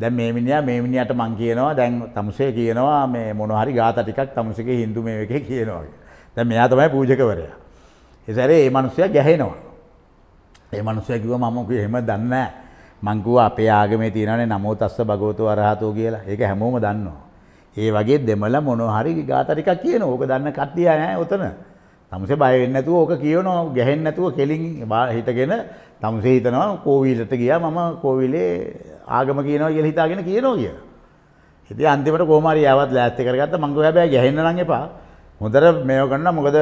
දැන් මේ මිනිහා මේ මිනිහට මං කියනවා දැන් තමුසේ කියනවා මේ මොන හරි ગાත ටිකක් තමුසේගේ Hindu මේ එකේ කියනවා. දැන් මෙයා තමයි පූජකවරයා. ඒ සැරේ මේ මිනිස්සයා ගැහෙනවා. මේ මිනිස්සයා කිව්වා මම කිව්වේ එහෙම දන්නේ නැහැ. මං කිව්වා අපේ ආගමේ තියෙනනේ නමෝ තස්ස භගවතු අරහතෝ කියලා. ඒක හැමෝම දන්නවා. ඒ වගේ දෙමළ මොන හරි ગાත ටිකක් කියනවා. ඕක දන්න කට්ටිය නැහැ ඔතන. තමුසේ බය වෙන්නේ නැතුව ඕක කියනවා ගැහෙන්නේ නැතුව කෙලින් හිටගෙන තමුසේ හිතනවා කෝවිලට ගියා මම කෝවිලේ ආගම කියනවා කියලා හිතාගෙන කියනවා කියලා. ඉතින් අන්තිමට කොහොම හරි යාවත් ලෑස්ති කරගත්ත මං ගෝ හැබැයි ගැහෙන්න නම් එපා. හොඳට මේව ගන්න මොකද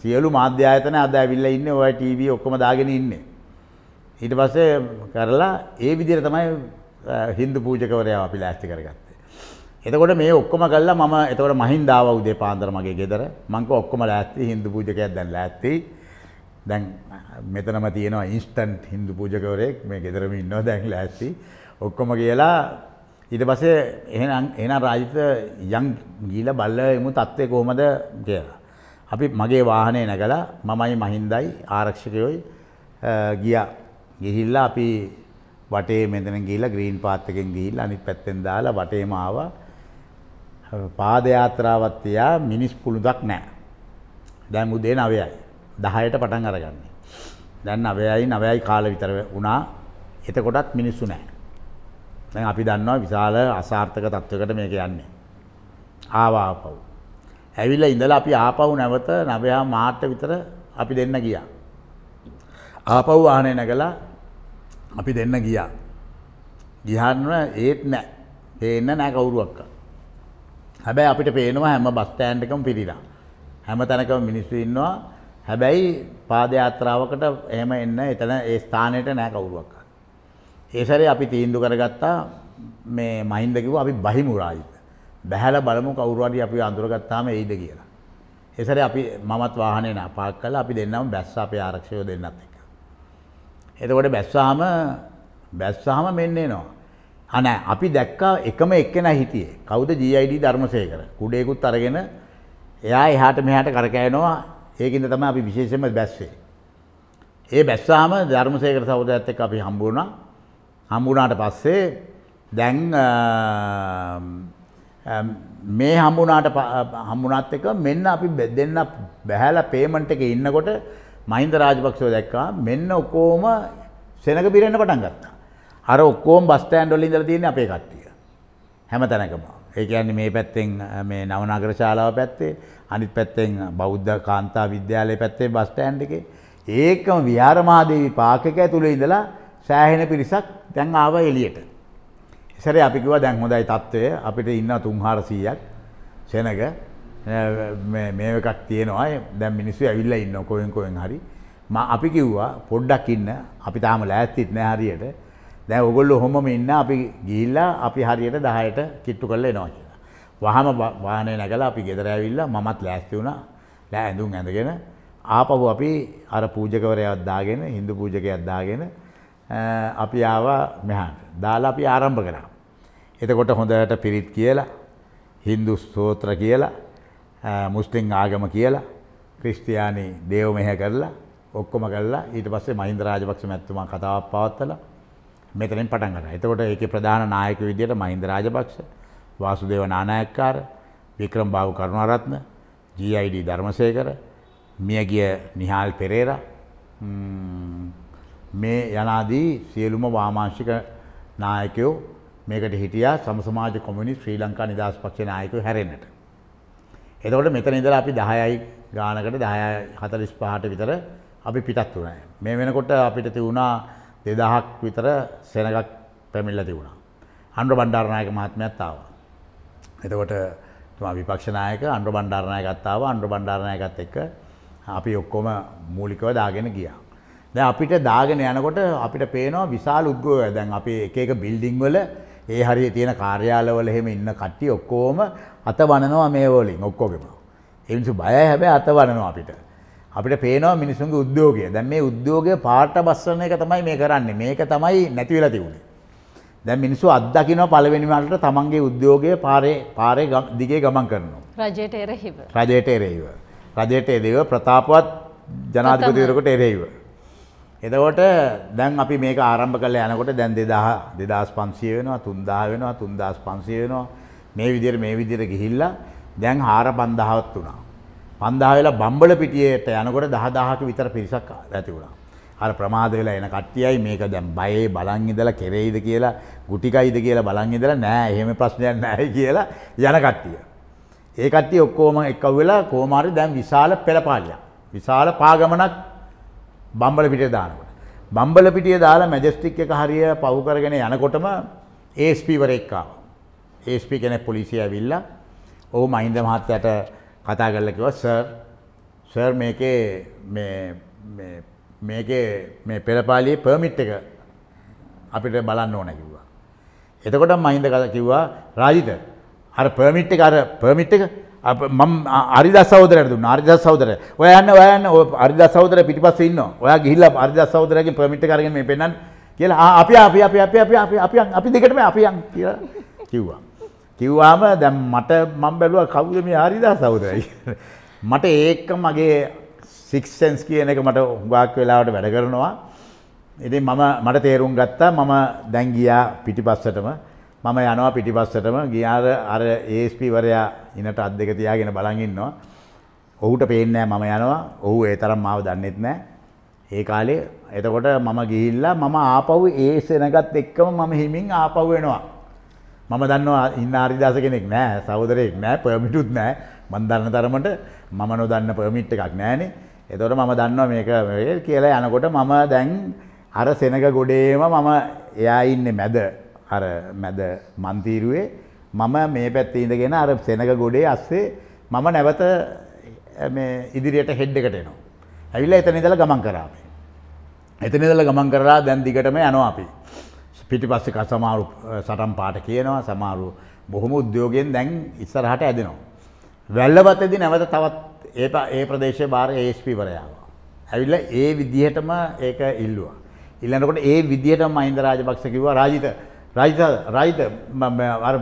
සියලු මාධ්‍ය ආයතන අද ඇවිල්ලා ඉන්නේ ඔය ටීවී ඔක්කොම දාගෙන ඉන්නේ. ඊට පස්සේ කරලා ඒ විදිහට තමයි හින්දු පූජකවරයා අපි ලෑස්ති කරගත්තා. එතකොට මේ ඔක්කොම කළා මම එතකොට මහින්දාව උදේ පාන්දර මගේ ගෙදර මං කිව්වා ඔක්කොම ලෑස්ති Hindu පූජකයෙක් දැන් ලෑස්ති දැන් මෙතනම තියෙනවා ඉන්ස්ටන්ට් Hindu පූජකවරයෙක් මේ ගෙදරම ඉන්නවා දැන් ලෑස්ති ඔක්කොම කියලා ඊට පස්සේ එහෙනම් එහෙනම් රාජිත යම් ගීලා බල්ලා එමු තත්ත්වේ කොහමද කියලා අපි මගේ වාහනේ නැගලා මමයි මහින්දයි ආරක්ෂකයෝයි ගියා ගිහිල්ලා අපි වටේ මෙතන ගිහිල්ලා ග්‍රීන් පාත් එකෙන් ගිහිල්ලා අනිත් පැත්තෙන් දාලා වටේම ආවා පාදයාත්‍රාවත් තියා මිනිස් පුළුදක් නෑ. දැන් උදේ 9යි. 10ට පටන් අරගන්නේ. දැන් 9යි 9යි කාලේ විතර වුණා. එතකොටත් මිනිස්සු නෑ. දැන් අපි දන්නවා විශාල අසාර්ථක තත්වයකට මේක යන්නේ. ආවා ආපහු. ඇවිල්ලා ඉඳලා අපි ආපහු නැවත 9 මාර්ට විතර අපි දෙන්න ගියා. ආපහු වාහනේ නැගලා අපි දෙන්න ගියා. ගියහම ඒත් නෑ. දෙන්න නෑ කවුරුවක්වත්. හැබැයි අපිට පේනවා හැම බස් ස්ටෑන්ඩ් එකම පිරීලා. හැම තැනකම මිනිස්සු ඉන්නවා. හැබැයි පාදයාත්‍රාවකට එහෙම එන්න එතන ඒ ස්ථානෙට නෑ කවුරුවක්. ඒ සැරේ අපි තීන්දුව කරගත්තා මේ මහින්ද කිව්වා අපි බහිමු රාජිත. බැහැලා බලමු කවුරු හරි අපි අඳුරගත්තාම එයිද කියලා. ඒ සැරේ අපි මමත් වාහනේ නෑ පාක් කළා අපි දෙන්නම බැස්සා අපේ ආරක්ෂකයෝ දෙන්නත් එක්ක. එතකොට බැස්සාම බැස්සාම මෙන්න එනවා. අනෑ අපි දැක්කා එකම එක්කෙනා හිටියේ. කවුද GID ධර්මසේකර? කුඩේකුත් අරගෙන එයා එහාට මෙහාට කරකැවෙනවා. ඒකින්ද තමයි අපි විශේෂයෙන්ම බැස්සේ. ඒ බැස්සාම ධර්මසේකර සහෝදරයත් එක්ක අපි හම්බ වුණා. හම්බ වුණාට පස්සේ දැන් මේ හම්බුණාට හම්බුණත් එක මෙන්න අපි දෙන්න බැහැලා පේමන්ට් එකේ ඉන්නකොට මහින්ද රාජපක්ෂව දැක්කා මෙන්න ඔකෝම සෙනඟ පිරෙන්න පටන් ගත්තා. අර ඔක්කෝම් බස්ටෑන්ඩොල් ඉඳල තියෙන අපේ කට්ටිය හැම තැනකම ඒකයන්නේ මේ පැත්තෙන් මේ නවනාගර ශාලාව පැත්තේ අනිත් පැත්තෙන් බෞද්ධ කාන්තා විද්‍යාලය පැත්තේ බස්ටෑන්ඩ් එකේ ඒකම විහාරමාදේවී පාකක ඇතුළේ ඉඳලා සෑහෙන පිරිසක් දැන් ආව එළියට. ඉසරේ අපි කිව්වා දැන් හොඳයි තත්ත්වය අපිට ඉන්න 3400ක් සෙනග මේ එකක් තියෙනවා දැන් මිනිස්සු ඇවිල්ලා ඉන්නවා කොහෙන් කොහෙන් හරි අපි කිව්වා පොඩ්ඩක් ඉන්න අපි තාම ලෑස්තිත් නෑ හරියට දැන් ඔයගොල්ලෝ හොමම ඉන්න අපි ගිහිල්ලා අපි හරියට 10ට කිට්ටු කරලා එනවා කියලා. වහම වාහනේ නැගලා අපි ගෙදර ඇවිල්ලා මමත් ලෑස්ති වුණා. ලෑ ඇඳුම් ඇඳගෙන ආපහු අපි අර පූජකවරයෙක් දාගෙන Hindu පූජකයෙක් දාගෙන අපි ආවා මෙහාට. දාලා අපි ආරම්භ කරා. එතකොට හොඳට පිරිත් කියලා, Hindu ස්තෝත්‍ර කියලා, මුස්ලිම් ආගම කියලා, ක්‍රිස්තියානි දේව මෙහෙ කරලා ඔක්කොම කරලා ඊට පස්සේ මහින්ද රාජපක්ෂ මැතිතුමා කතාවක් පවත්තලා මෙතනින් පටන් ගන්න. එතකොට ඒකේ ප්‍රධාන නායක විදියට මහින්ද රාජපක්ෂ, වාසුදේව නානායක්කාර, වික්‍රම බාහු කරුණාරත්න, GID ධර්මසේකර, මියගිය නිහාල් පෙරේරා මේ යනාදී සියලුම වාමාංශික නායකයෝ මේකට හිටියා සමසමාජ කොමියුනිස්ට් ශ්‍රී ලංකා නිදහස් පක්ෂේ නායකයෝ හැරෙන්නට. එතකොට මෙතන ඉඳලා අපි 10යි ගානකට 10 45ට විතර අපි පිටත් වුණා. මේ වෙනකොට අපිට තියුණා දෙදහක් විතර සෙනගක් පැමිල්ල තිවුණා. අන්ඩ බණ්ඩාරණයක මහත්මයක්ත්තාව. එතකොට තුමා විපක්ෂනායක අන්ඩ බණ්ඩාරණය ගත්තාව අන්ඩ බණ්ඩාරණයකත් එක්ක අපි ඔක්කොම මූලිකව දාගෙන ගියා. දැ අපිට දාගෙන යනකොට අපිට පේනවා විශාල උද්ගෝය දැන් අපි එකක බිල්ඩිංවල ඒ හරි තියෙන කාර්යාලවල එහෙම ඉන්න කට්ටි ඔක්කෝම අත වනනවා මේ වෝලින් ඔක්කෝගෙම. එමිසු බය හැබැ අත වනනවා අපිට. අපිට පේනවා මිනිසුන්ගේ උද්‍යෝගය. දැන් මේ උද්‍යෝගය පාට බස්සන එක තමයි මේ කරන්නේ. මේක තමයි නැති වෙලා තිබුණේ. දැන් මිනිස්සු අත්දකින්න පළවෙනි වලට තමන්ගේ උද්‍යෝගය පාරේ පාරේ දිගේ ගමන් කරනවා. රජයට එරෙහිව. රජයට එරෙහිව. රජයට එරෙහිව ප්‍රතාපවත් ජනාධිපතිවරයෙකුට එරෙහිව. එතකොට දැන් අපි මේක ආරම්භ කළා යනකොට දැන් 2000 2500 වෙනවා 3000 වෙනවා 3500 වෙනවා මේ විදිහට මේ විදිහට ගිහිල්ලා දැන් 4500ත් වුණා. පන්දා වෙලා බම්බල පිටියට යනකොට 10000ක විතර පිරිසක් ඇති වුණා. අර ප්‍රමාද වෙලා එන කට්ටියයි මේක දැන් බයේ බලන් ඉඳලා කෙරෙයිද කියලා, ගුටිකයිද කියලා බලන් ඉඳලා නෑ එහෙම ප්‍රශ්නයක් නෑ කියලා යන කට්ටිය. ඒ කට්ටිය ඔක්කොම එකව වෙලා කොහොමාරි දැන් විශාල පෙළපාලියක්. විශාල පාගමනක් බම්බල පිටියට දානකොට. බම්බල පිටිය දාලා මැජස්ටික් එක හරිය පවු කරගෙන යනකොටම ASP වරෙක් ආවා. ASP කෙනෙක් පොලිසිය ඇවිල්ලා ඔහු මහින්ද මහත්තයාට කතා කරලා කිව්වා සර් සර් මේකේ මේ මේ මේකේ මේ පෙරපාලියේ පර්මිට් එක අපිට බලන්න ඕන කිව්වා. එතකොට මහින්ද කතා කිව්වා රාජිත අර පර්මිට් එක අර පර්මිට් එක මම අරිදස් සහෝදරයට දුන්නා අරිදස් සහෝදරය. ඔයා යන්න ඔයා යන්න අරිදස් සහෝදරය පිටිපස්සේ ඉන්නවා. ඔයා ගිහිල්ලා අරිදස් සහෝදරයගෙන් පර්මිට් එක අරගෙන මේ පෙන්නන්න කියලා ආ අපි අපි අපි අපි අපි අපි අපි අපි දෙකටම අපි යන් කියලා කිව්වා. කිව්වාම දැන් මට මම බැලුවා කවුද මේ හරිදාස් සහෝදරයි මට ඒක මගේ සික්ස් සෙන්ස් කියන එක මට හුඟක් වෙලාවට වැඩ කරනවා. ඉතින් මම මට තේරුම් ගත්තා මම දැන් ගියා පිටිපස්සටම මම යනවා පිටිපස්සටම ගියාර අර ASP වරයා ඉනට අත් දෙක තියාගෙන බලන් ඉන්නවා. ඔහුට පේන්නේ මම යනවා. ඔහු ඒ තරම් මාව දන්නෙත් නැහැ. ඒ කාලේ එතකොට මම ගිහිල්ලා මම ආපහු ඒ සෙනගත් එක්කම මම හිමින් ආපහු එනවා. මම දන්නවා ඉන්න ආරිදාස කෙනෙක් නෑ සහෝදරයෙක් නෑ පර්මිටුත් නෑ මම දන්න තරමට මම නොදන්න පර්මිට් එකක් නෑනේ. එතකොට මම දන්නවා මේක කියලා යනකොට මම දැන් අර සෙනග ගොඩේම මම එයා ඉන්නේ මැද අර මැද මන්තීරුවේ මම මේ පැත්තේ ඉඳගෙන අර සෙනග ගොඩේ අස්සේ මම නැවත මේ ඉදිරියට හෙඩ් එකට එනවා. ඇවිල්ලා එතන ඉඳලා ගමන් කරා අපි. එතන ඉඳලා ගමන් කරලා දැන් දිගටම යනවා අපි. පිටිපස්සේ සමහරු සටන් පාට කියනවා සමහරු බොහොම උද්‍යෝගයෙන් දැන් ඉස්සරහට ඇදෙනවා. වැල්ලවතේදී නැවත තවත් ඒ ඒ ප්‍රදේශයේ බාර ASP වරයාව. ඇවිල්ලා ඒ විදිහටම ඒක ඉල්ලුවා. ඉල්ලනකොට ඒ විදිහටම මහින්ද රාජපක්ෂ කිව්වා රාජිත රාජිත රාජිත මම අර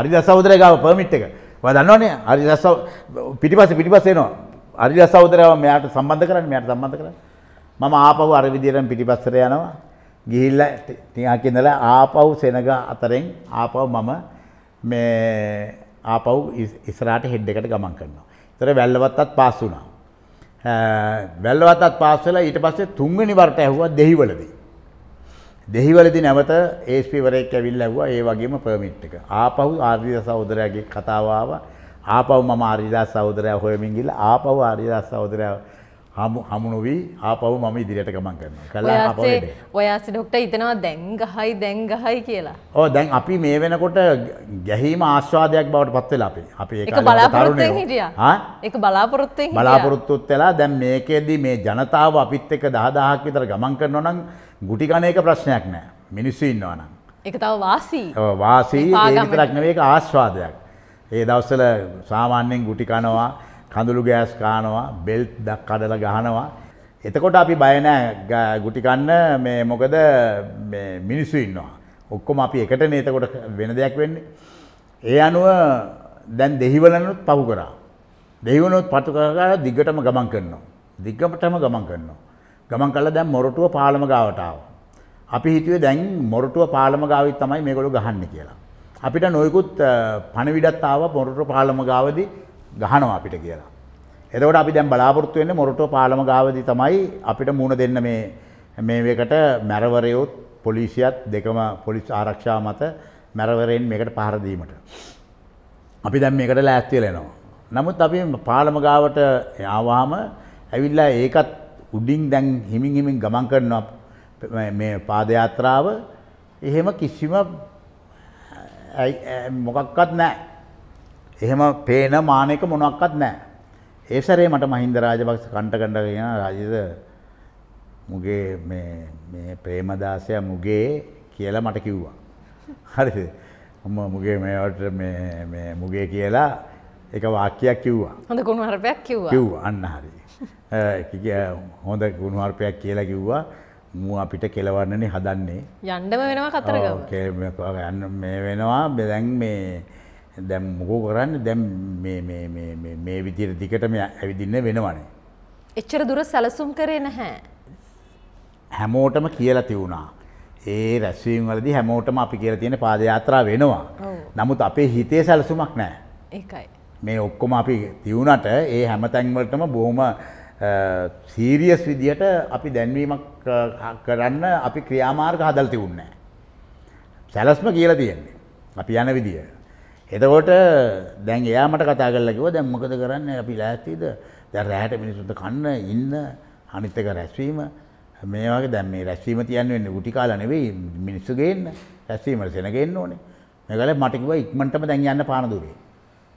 හරිදස් සහෝදරය ගාව පර්මිට් එක. ඔයා දන්නවනේ හරිදස් පිටිපස්සේ පිටිපස්සේ එනවා. හරිදස් සහෝදරයව මෙයාට සම්බන්ධ කරන්නේ මෙයාට සම්බන්ධ කරන්නේ. මම ආපහු අර විදිහටම පිටිපස්සට යනවා. ගිහිල්ල තිහකිඳලා ආපව් සෙනග අතරෙන් ආපව් මම මේ ආපව් ඉස්රාට හෙඩ් එකට ගමන් කරනවා. තර වැල්ලවත්තත් පාස් වුණා. වැල්ලවත්තත් පාස්සල ඊට පස්සේ තුන්ගනි වරට ඇහුවා දෙහිවලදී. දෙහිවලදි නැවත ඒස්පිවරෙක් ඇවිල් ඇව්වා ඒ වගේම පර්මිට් එක. ආපහු ආර්යදා සහෝදරයාගේ කතාව ආවා. ආපහු මම ආර්යදා සහෝදරයා හොයමින් ගිහලා ආපහු ආර්යදා සහෝදරයා හමුණුවී ආපව් මම ඉදිරියට ගමන් කරනවා කලා ඔයාසි ඩොක්ට ඉතනවා දැංගහයි දැංගහයි කියලා ඕ දැන් අපි මේ වෙනකොට ගැහීම ආශ්වාදයක් බවට පත්වෙලා අපි අපි බලාපොරොත්තෙන් හිටිය එක බලාපොරොත්තෙන් බලාපොරොත්තුත් වෙලා දැන් මේකෙදී මේ ජනතාව අපිත් එක දහදාහක් විතර ගමන් කරන නම් ගුටිගණයක ප්‍රශ්නයක් නෑ මිනිස්සු ඉන්නවනම් එක තව වාසී වාසී ඒ විතරක් නෙවෙයි ඒක ආශ්වාදයක් ඒ දවස්වල සාමාන්‍යයෙන් ගුටි කනවා කඳුළු ගෑස් කානවා බෙල්ට් දක් කඩලා ගහනවා එතකොට අපි බය නෑ ගුටි කන්න මේ මොකද මේ මිනිස්සු ඉන්නවා ඔක්කොම අපි එකටනේ එතකොට වෙන දෙයක් වෙන්නේ ඒ අනුව දැන් දෙහිවලනුත් පහු කරා දෙහිවලනුත් පතු කරලා දිගටම ගමන් කරනවා දිගටම ගමන් කරනවා ගමන් කළා දැන් මොරටුව පාලම ගාවට අපි හිතුවේ දැන් මොරටුව පාලම ගාවයි තමයි මේගොල්ලෝ ගහන්නේ කියලා අපිට නොයිකුත් පණවිඩත් ආවා මොරටුව පාලම ගාවදී ගහනවා අපිට කියලා. එතකොට අපි දැන් බලාපොරොත්තු වෙන්නේ මොරටුව පාලම ගාවදී තමයි අපිට මුණ දෙන්න මේ මේ වෙකට මැරවරයොත් පොලිසියත් දෙකම පොලිස් ආරක්ෂාව මත මැරවරයෙන් මේකට පහර දීමට. අපි දැන් මේකට ලෑස්ති වෙලා එනවා. නමුත් අපි පාලම ගාවට ආවහම ඇවිල්ලා ඒකත් උඩින් දැන් හිමින් හිමින් ගමන් කරනවා මේ පාදයාත්‍රාව එහෙම කිසිම මොකක්වත් නැහැ. එහෙම පේන මානක මොනක්වත් නෑ. ඒ සැරේ මට මහින්ද රාජපක්ෂ කණ්ට කණ්ඩගෙන රාජිත මුගේ මේ ප්‍රේමදාසය මුගේ කියලා මට කිව්වා. හරිද? මම මුගේ මේවට මේ මේ මුගේ කියලා එක වාක්‍යයක් කිව්වා. හොඳ ගුණවර්පයක් කිව්වා. කිව්වා අන්න හරි. හොඳ ගුණවර්පයක් කියලා කිව්වා. මූ අපිට කෙලවන්නනේ හදන්නේ. යන්නම වෙනවා කතරගම. ඔව් යන්න මේ වෙනවා දැන් මේ දැම් මොකෝ කරන්න දැම් මේ විදිර දිකටම ඇවිදින්න වෙනවනේ. එච්චර දුර සැලසුම් කරේ නැහැ. හැමෝටම කියලා තිවුණා. ඒ රැස්වීම් වලදි හැමෝටම අපි කියල තියෙන පාදයාත්‍රා වෙනවා. නමුත් අපේ හිතේ සැලසුමක් නෑ. ඒයි. මේ ඔක්කොම අපි තිවුණට ඒ හැමතැන්වලටම බොහොම සීරියස් විදිහට අපි දැන්වීමක් කරන්න අපි ක්‍රියාමාර්ග හදල් තිවුන්නෑ. සැලස්ම කියලා තියෙන්නේ. අපි යන විදිහ. එතකොට දැන් එයා මට කතා කරලා කිව්වා දැන් මොකද කරන්නේ අපි ලෑස්තිද? දැන් රැහැට මිනිස්සුන්ට කන්න ඉන්න අනිත් එක රැස්වීම මේ වගේ දැන් මේ රැස්වීම තියන්න වෙන්නේ ගුටි කාලා නෙවෙයි මිනිස්සු ගේන්න. රැස්වීමට සෙනග එන්න ඕනේ. මේකල මට කිව්වා ඉක්මනටම දැන් යන්න පාන දුරේ.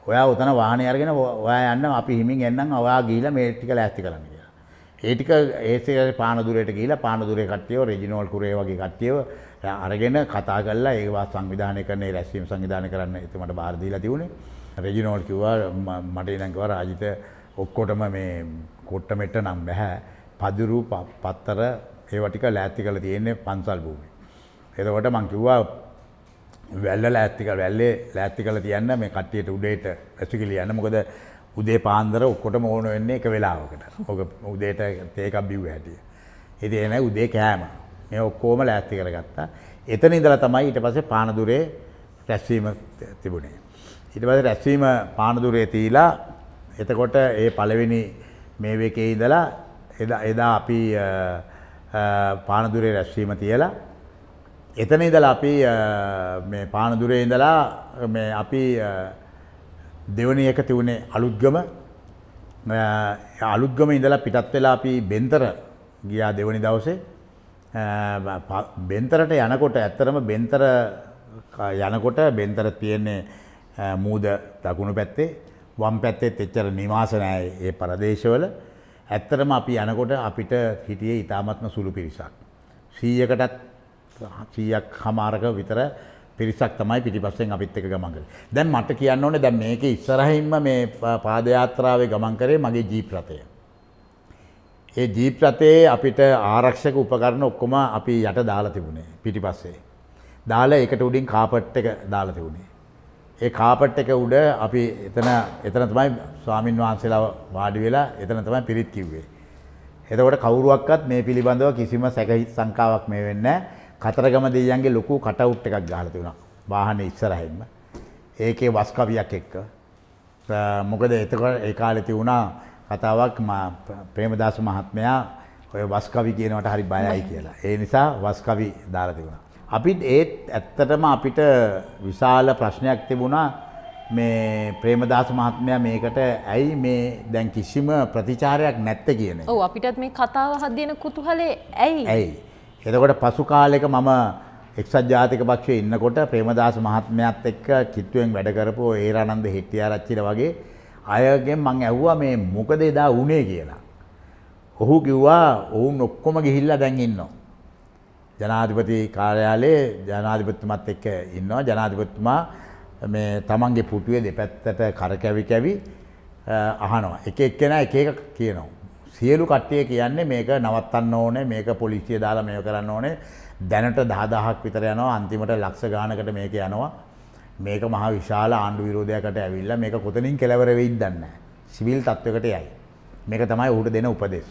ඔයා උතන වාහනේ අරගෙන ඔයා යන්න අපි හිමින් එන්නම් ඔයා ගිහිල්ලා මේ ටික ලෑස්ති කරන්න කියලා. ඒ ටික ඒසේ පාන දුරේට ගිහිල්ලා පාන දුරේ කට්ටියව රෙජිනෝල් කුරේ වගේ කට්ටියව අරගෙන කතා කල්ලා ඒවා සංවිධානය කරන්නේ රැස්වීම සංවිධාන කරන්න එතුමට බාරදීලා තිබුණේ රෙජිනෝල් කිව්වා මට ඉලංකව රාජිත ඔක්කොටම මේ කොට්ට මෙට්ට නම් බැහැ පදුරු පත්තර ඒවටික ලෑත්ති කළ තියෙන්නේ පන්සල් භූමි. එතකොට මං කිව්වා වැල්ල ලෑත්තික වැල්ලේ ලෑත්ති කළ තියන්න මේ කට්ටියට උඩේට ඇසුකිලි යන්න මොකද උදේ පාන්දර ඔක්කොටම ඕන වෙන්නේ එක වෙලාවකට. ඔක උදේට තේකක් බිව් හැටිය. ඉතින් එන උදේ කෑම. මේ ඔක්කොම ලෑස්ති කරගත්තා. එතන ඉඳලා තමයි ඊට පස්සේ පානදුරේ රැස්වීම තිබුණේ. ඊට පස්සේ රැස්වීම පානදුරේ තීලා එතකොට ඒ පළවෙනි මේ වෙකේ ඉඳලා එදා අපි පානදුරේ රැස්වීම තියලා එතන ඉඳලා අපි මේ පානදුරේ ඉඳලා මේ අපි දෙවනි එක තිබුණේ අලුත්ගම අලුත්ගම ඉඳලා පිටත් වෙලා අපි බෙන්තර ගියා දෙවනි දවසේ බෙන්තරට යනකොට ඇත්තරම බෙන්තර යනකොට බෙන්තර තියෙන්නේ මූද දකුණු පැත්තේ වම් පැත්තෙත් එච්චර නිවාසනෑ ඒ පරදේශවල ඇත්තරම අපි යනකොට අපිට හිටියේ ඉතාමත්ම සුළු පිරිසක්. සීයකටත් සීයක් හමාරක විතර පිරිසක් තමයි පිටිපස්සෙන් අපිත් එක ගමන් කරේ. දැන් මට කියන්න ඕනේ දැන් මේක ඉස්සරහින්ම මේ පාදයාත්‍රාවේ ගමන් කරේ මගේ ජීප් රථය. ඒ ජීප් රථයේ අපිට ආරක්ෂක උපකරණ ඔක්කොම අපි යට දාලා තිබුණේ පිටිපස්සේ. දාලා ඒකට උඩින් කාපට් එක දාලා තිබුණේ. ඒ කාපට් එක උඩ අපි එතන එතන තමයි ස්වාමින් වහන්සේලා වාඩි වෙලා එතන තමයි පිරිත් කිව්වේ. එතකොට කවුරුවක්වත් මේ පිළිබඳව කිසිම සැකහිත් සංකාවක් මේ වෙන්නේ කතරගම දෙයියන්ගේ ලොකු කටවුට් එකක් ගහලා තිබුණා. වාහනේ ඉස්සරහින්ම. ඒකේ වස් කවියක් එක්ක. මොකද එතකොට ඒ කාලේ තිබුණා කතාවක් ප්‍රේමදාස මහත්මයා ඔය වස්කවි කියනවට හරි බයයි කියලා. ඒ නිසා වස්කවි දාලා තිබුණා. අපිත් ඒත් ඇත්තටම අපිට විශාල ප්‍රශ්නයක් තිබුණා මේ ප්‍රේමදාස මහත්මයා මේකට ඇයි මේ දැන් කිසිම ප්‍රතිචාරයක් නැත්ත කියන. ඔව් අපිටත් මේ කතාව හදන කුතුහලේ ඇයි? ඇයි? එතකොට පසු කාලෙක මම එක්සත් ජාතික පක්ෂයේ ඉන්නකොට ප්‍රේමදාස මහත්මයාත් එක්ක කිට්ටුවෙන් වැඩ කරපු ඒරානන්ද හෙට්ටිආරච්චිලා වගේ අයගෙන් මං ඇහ්වා මේ මොකද එදා වුණේ කියලා. ඔහු කිව්වා ඔවුන් ඔක්කොම ගිහිල්ලා දැන් ඉන්නවා. ජනාධිපති කාර්යාලයේ ජනාධිපතිතුමත් එක්ක ඉන්නවා ජනාධිපතිතුමා මේ තමන්ගේ පුටුවේ දෙපැත්තට කරකැවි කැවි අහනවා. එක එක්කෙනා එක එක කියනවා. සියලු කට්ටිය කියන්නේ මේක නවත්තන්න ඕනේ මේක පොලිසිය දාලා මේක කරන්න ඕනේ දැනට 10000ක් විතර යනවා අන්තිමට ලක්ෂ ගාණකට මේක යනවා මේක මහ විශාල ආණ්ඩු විරෝධයකට ඇවිල්ලා මේක කොතනින් කෙලවර වෙයිද දන්නේ නැහැ. සිවිල් තත්වයකට යයි. මේක තමයි ඌට දෙන උපදෙස්.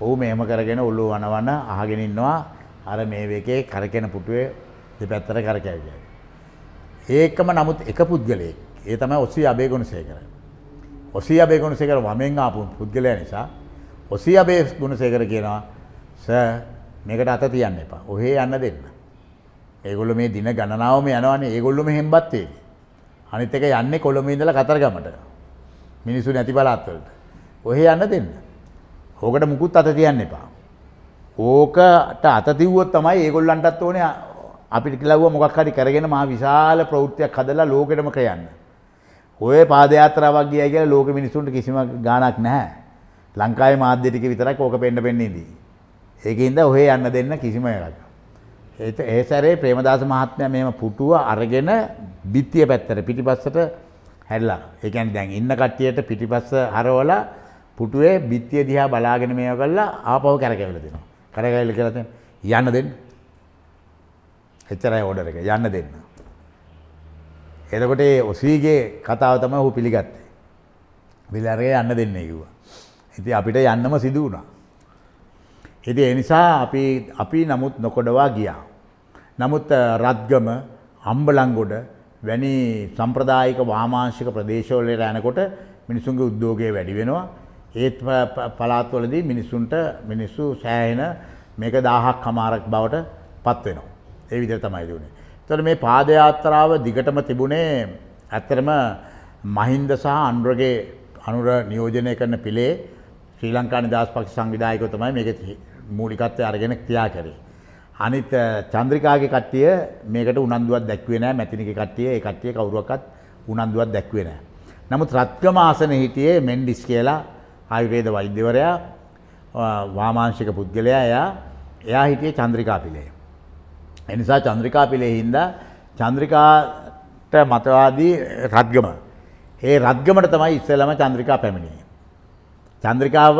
ඌ මෙහෙම කරගෙන ඔළුව වනවන අහගෙන ඉන්නවා අර මේ වේකේ කරකෙන පුටුවේ දෙපැත්තට කරකැවිලා. ඒකම නමුත් එක පුද්ගලයෙක්. ඒ තමයි ඔසී අබේගුණසේකර. ඔසී අබේගුණසේකර වමෙන් ආපු පුද්ගලයා නිසා ඔසී අබේගුණසේකර කියනවා සර් මේකට අත තියන්න එපා. ඔහේ යන්න දෙන්න. ඒගොල්ල මේ දින ගණනාවම යනවනේ ඒගොල්ලොම හෙම්බත්තේ. අනිත් එක යන්නේ කොළඹ ඉඳලා කතරගමට. මිනිසු නැති බලාත්වලට. ඔහෙ යන්න දෙන්න. ඕකට මුකුත් අත තියන්න එපා. ඕකට අත තිව්වොත් තමයි ඒගොල්ලන්ටත් ඕනේ අපිට කිලව්ව මොකක් හරි කරගෙන මහා විශාල ප්‍රවෘත්තියක් හදලා ලෝකෙටම කරයන්න. ඔය පාදයාත්‍රාවක් ගියයි කියලා ලෝක මිනිසුන්ට කිසිම ගාණක් නැහැ. ලංකාවේ මාධ්‍ය ටික විතරක් ඕක පෙන්න පෙන්නේ ඉදී. ඒකින්ද ඔහෙ යන්න දෙන්න කිසිම එකක්. ඒ සැරේ ප්‍රේමදාස මහත්මයා මෙහෙම පුටුව අරගෙන බිත්තිය පැත්තට පිටිපස්සට හැරිලා. ඒ කියන්නේ දැන් ඉන්න කට්ටියට පිටිපස්ස හරවලා පුටුවේ බිත්තිය දිහා බලාගෙන මේව කළා ආපහු කරකැවිලා දෙනවා. කරකැවිලා කියලා තෙන් යන්න දෙන්න. එච්චරයි ඕඩර් එක. යන්න දෙන්න. එතකොට ඒ ඔසීගේ කතාව තමයි ඔහු පිළිගත්තේ. විලාරේ යන්න දෙන්නේ කිව්වා. ඉතින් අපිට යන්නම සිදු වුණා. ඉතින් ඒ නිසා අපි අපි නමුත් නොකොඩවා ගියා. නමුත් රත්ගම අම්බලංගොඩ වැනි සම්ප්‍රදායික වාමාංශික ප්‍රදේශවලට යනකොට මිනිසුන්ගේ උද්‍යෝගය වැඩි වෙනවා. ඒත් පළාත්වලදී මිනිසුන්ට මිනිස්සු සෑහෙන මේක දහහක් හමාරක් බවට පත් වෙනවා. ඒ විදිහට තමයි දුන්නේ. එතකොට මේ පාදයාත්‍රාව දිගටම තිබුණේ ඇත්තටම මහින්ද සහ අනුරගේ අනුර නියෝජනය කරන පිළේ ශ්‍රී ලංකා නිදහස් පක්ෂ සංවිධායකයෝ තමයි මේකේ මූලිකත්වය අරගෙන ක්‍රියා කරේ. අනිත් චන්ද්‍රිකාගේ කට්ටිය මේකට උනන්දුවක් දැක්වේ නෑ මැතිනිගේ කට්ටිය ඒ කට්ටිය කවුරුවක්වත් උනන්දුවක් දැක්වේ නෑ. නමුත් රත්ගම ආසනේ හිටියේ මෙන්ඩිස් කියලා ආයුර්වේද වෛද්‍යවරයා වාමාංශික පුද්ගලයා එයා එයා හිටියේ චන්ද්‍රිකා පිලේ. එනිසා චන්ද්‍රිකා පිලේ හින්දා චන්ද්‍රිකාට මතවාදී රත්ගම. ඒ රත්ගමට තමයි ඉස්සෙල්ලම චන්ද්‍රිකා පැමිණියේ. චන්ද්‍රිකාව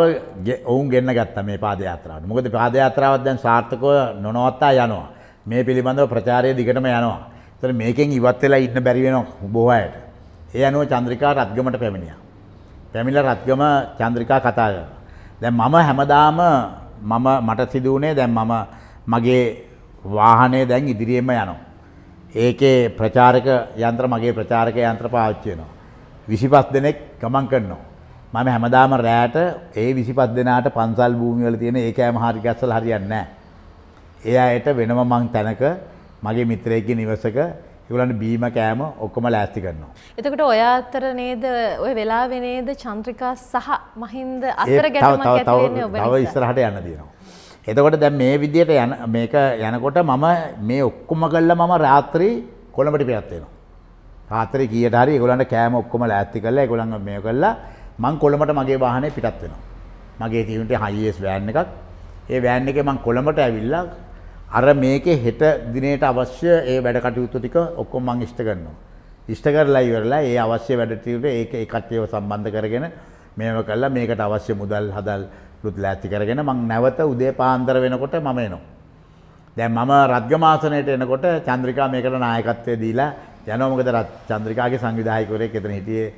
ඔවුන් ගෙන්න්න ගත්ත මේ පාදයාත්‍රාවට මොකද පාදයාත්‍රාවත් දැන් සාර්ථකව නොනොවත්තා යනවා මේ පිළිබඳව ප්‍රචාරය දිගටම යනවා තර මේකෙන් ඉවත්වෙලා ඉන්න බැරිවෙන බොහයට ඒ අනුව චන්ද්‍රිකා රත්ගමට පැමිණිය පැමිල රත්ගම චන්ද්‍රිකා කතාය දැන් මම හැමදාම මම මට සිදුවනේ දැන් මම මගේ වාහනය දැන් ඉදිරියෙන්ම යනවා ඒකේ ප්‍රචාරක යන්ත්‍ර මගේ ප්‍රචාරක යන්ත්‍ර පාච්චයනවා විසිපස් දෙනෙක් ගමන් කරනවා මම හැමදාම රෑට ඒ විසිපත් දෙනාට පන්සල් භූමිවල තියෙන ඒ කෑම හරි ගැස්සල හරියන්නේ නැහැ. ඒ අයට වෙනම මං තැනක මගේ මිත්‍රයෙක්ගේ නිවසක ඒගොල්ලන්ට බීම කෑම ඔක්කොම ලෑස්ති කරනවා. එතකොට ඔය අතර නේද ඔය වෙලාවේ නේද චන්ද්‍රිකා සහ මහින්ද අතර ගැටුමක් ඇති වෙන්නේ ඔබ නිසා. තව ඉස්සරහට යන්න දෙනවා. එතකොට දැන් මේ විදියට යන මේක යනකොට මම මේ ඔක්කොම කළා මම රාත්‍රී කොළඹට පිටත් වෙනවා. රාත්‍රී කීයට හරි ඒගොල්ලන්ට කෑම ඔක්කොම ලෑස්ති කරලා ඒගොල්ලන් මේ කළා මං කොළඹට මගේ වාහනේ පිටත් වෙනවා. මගේ තියෙනට හයියස් වෑන් එකක්. ඒ වෑන් එකේ මං කොළඹට ඇවිල්ලා අර මේකේ හෙට දිනේට අවශ්‍ය ඒ වැඩ කටයුතු ටික ඔක්කොම මං ඉෂ්ට කරනවා. ඉෂ්ට කරලා ඉවරලා ඒ අවශ්‍ය වැඩ ටික ඒක ඒකත් ඒව සම්බන්ධ කරගෙන මේව කළා මේකට අවශ්‍ය මුදල් හදල් ලුත් ලෑස්ති කරගෙන මං නැවත උදේ පාන්දර වෙනකොට මම එනවා. දැන් මම රත්ගමාසනයට එනකොට චන්ද්‍රිකා මේකට නායකත්වය දීලා යනවා මොකද චන්ද්‍රිකාගේ සංවිධායකවරයෙක් එතන හිටියේ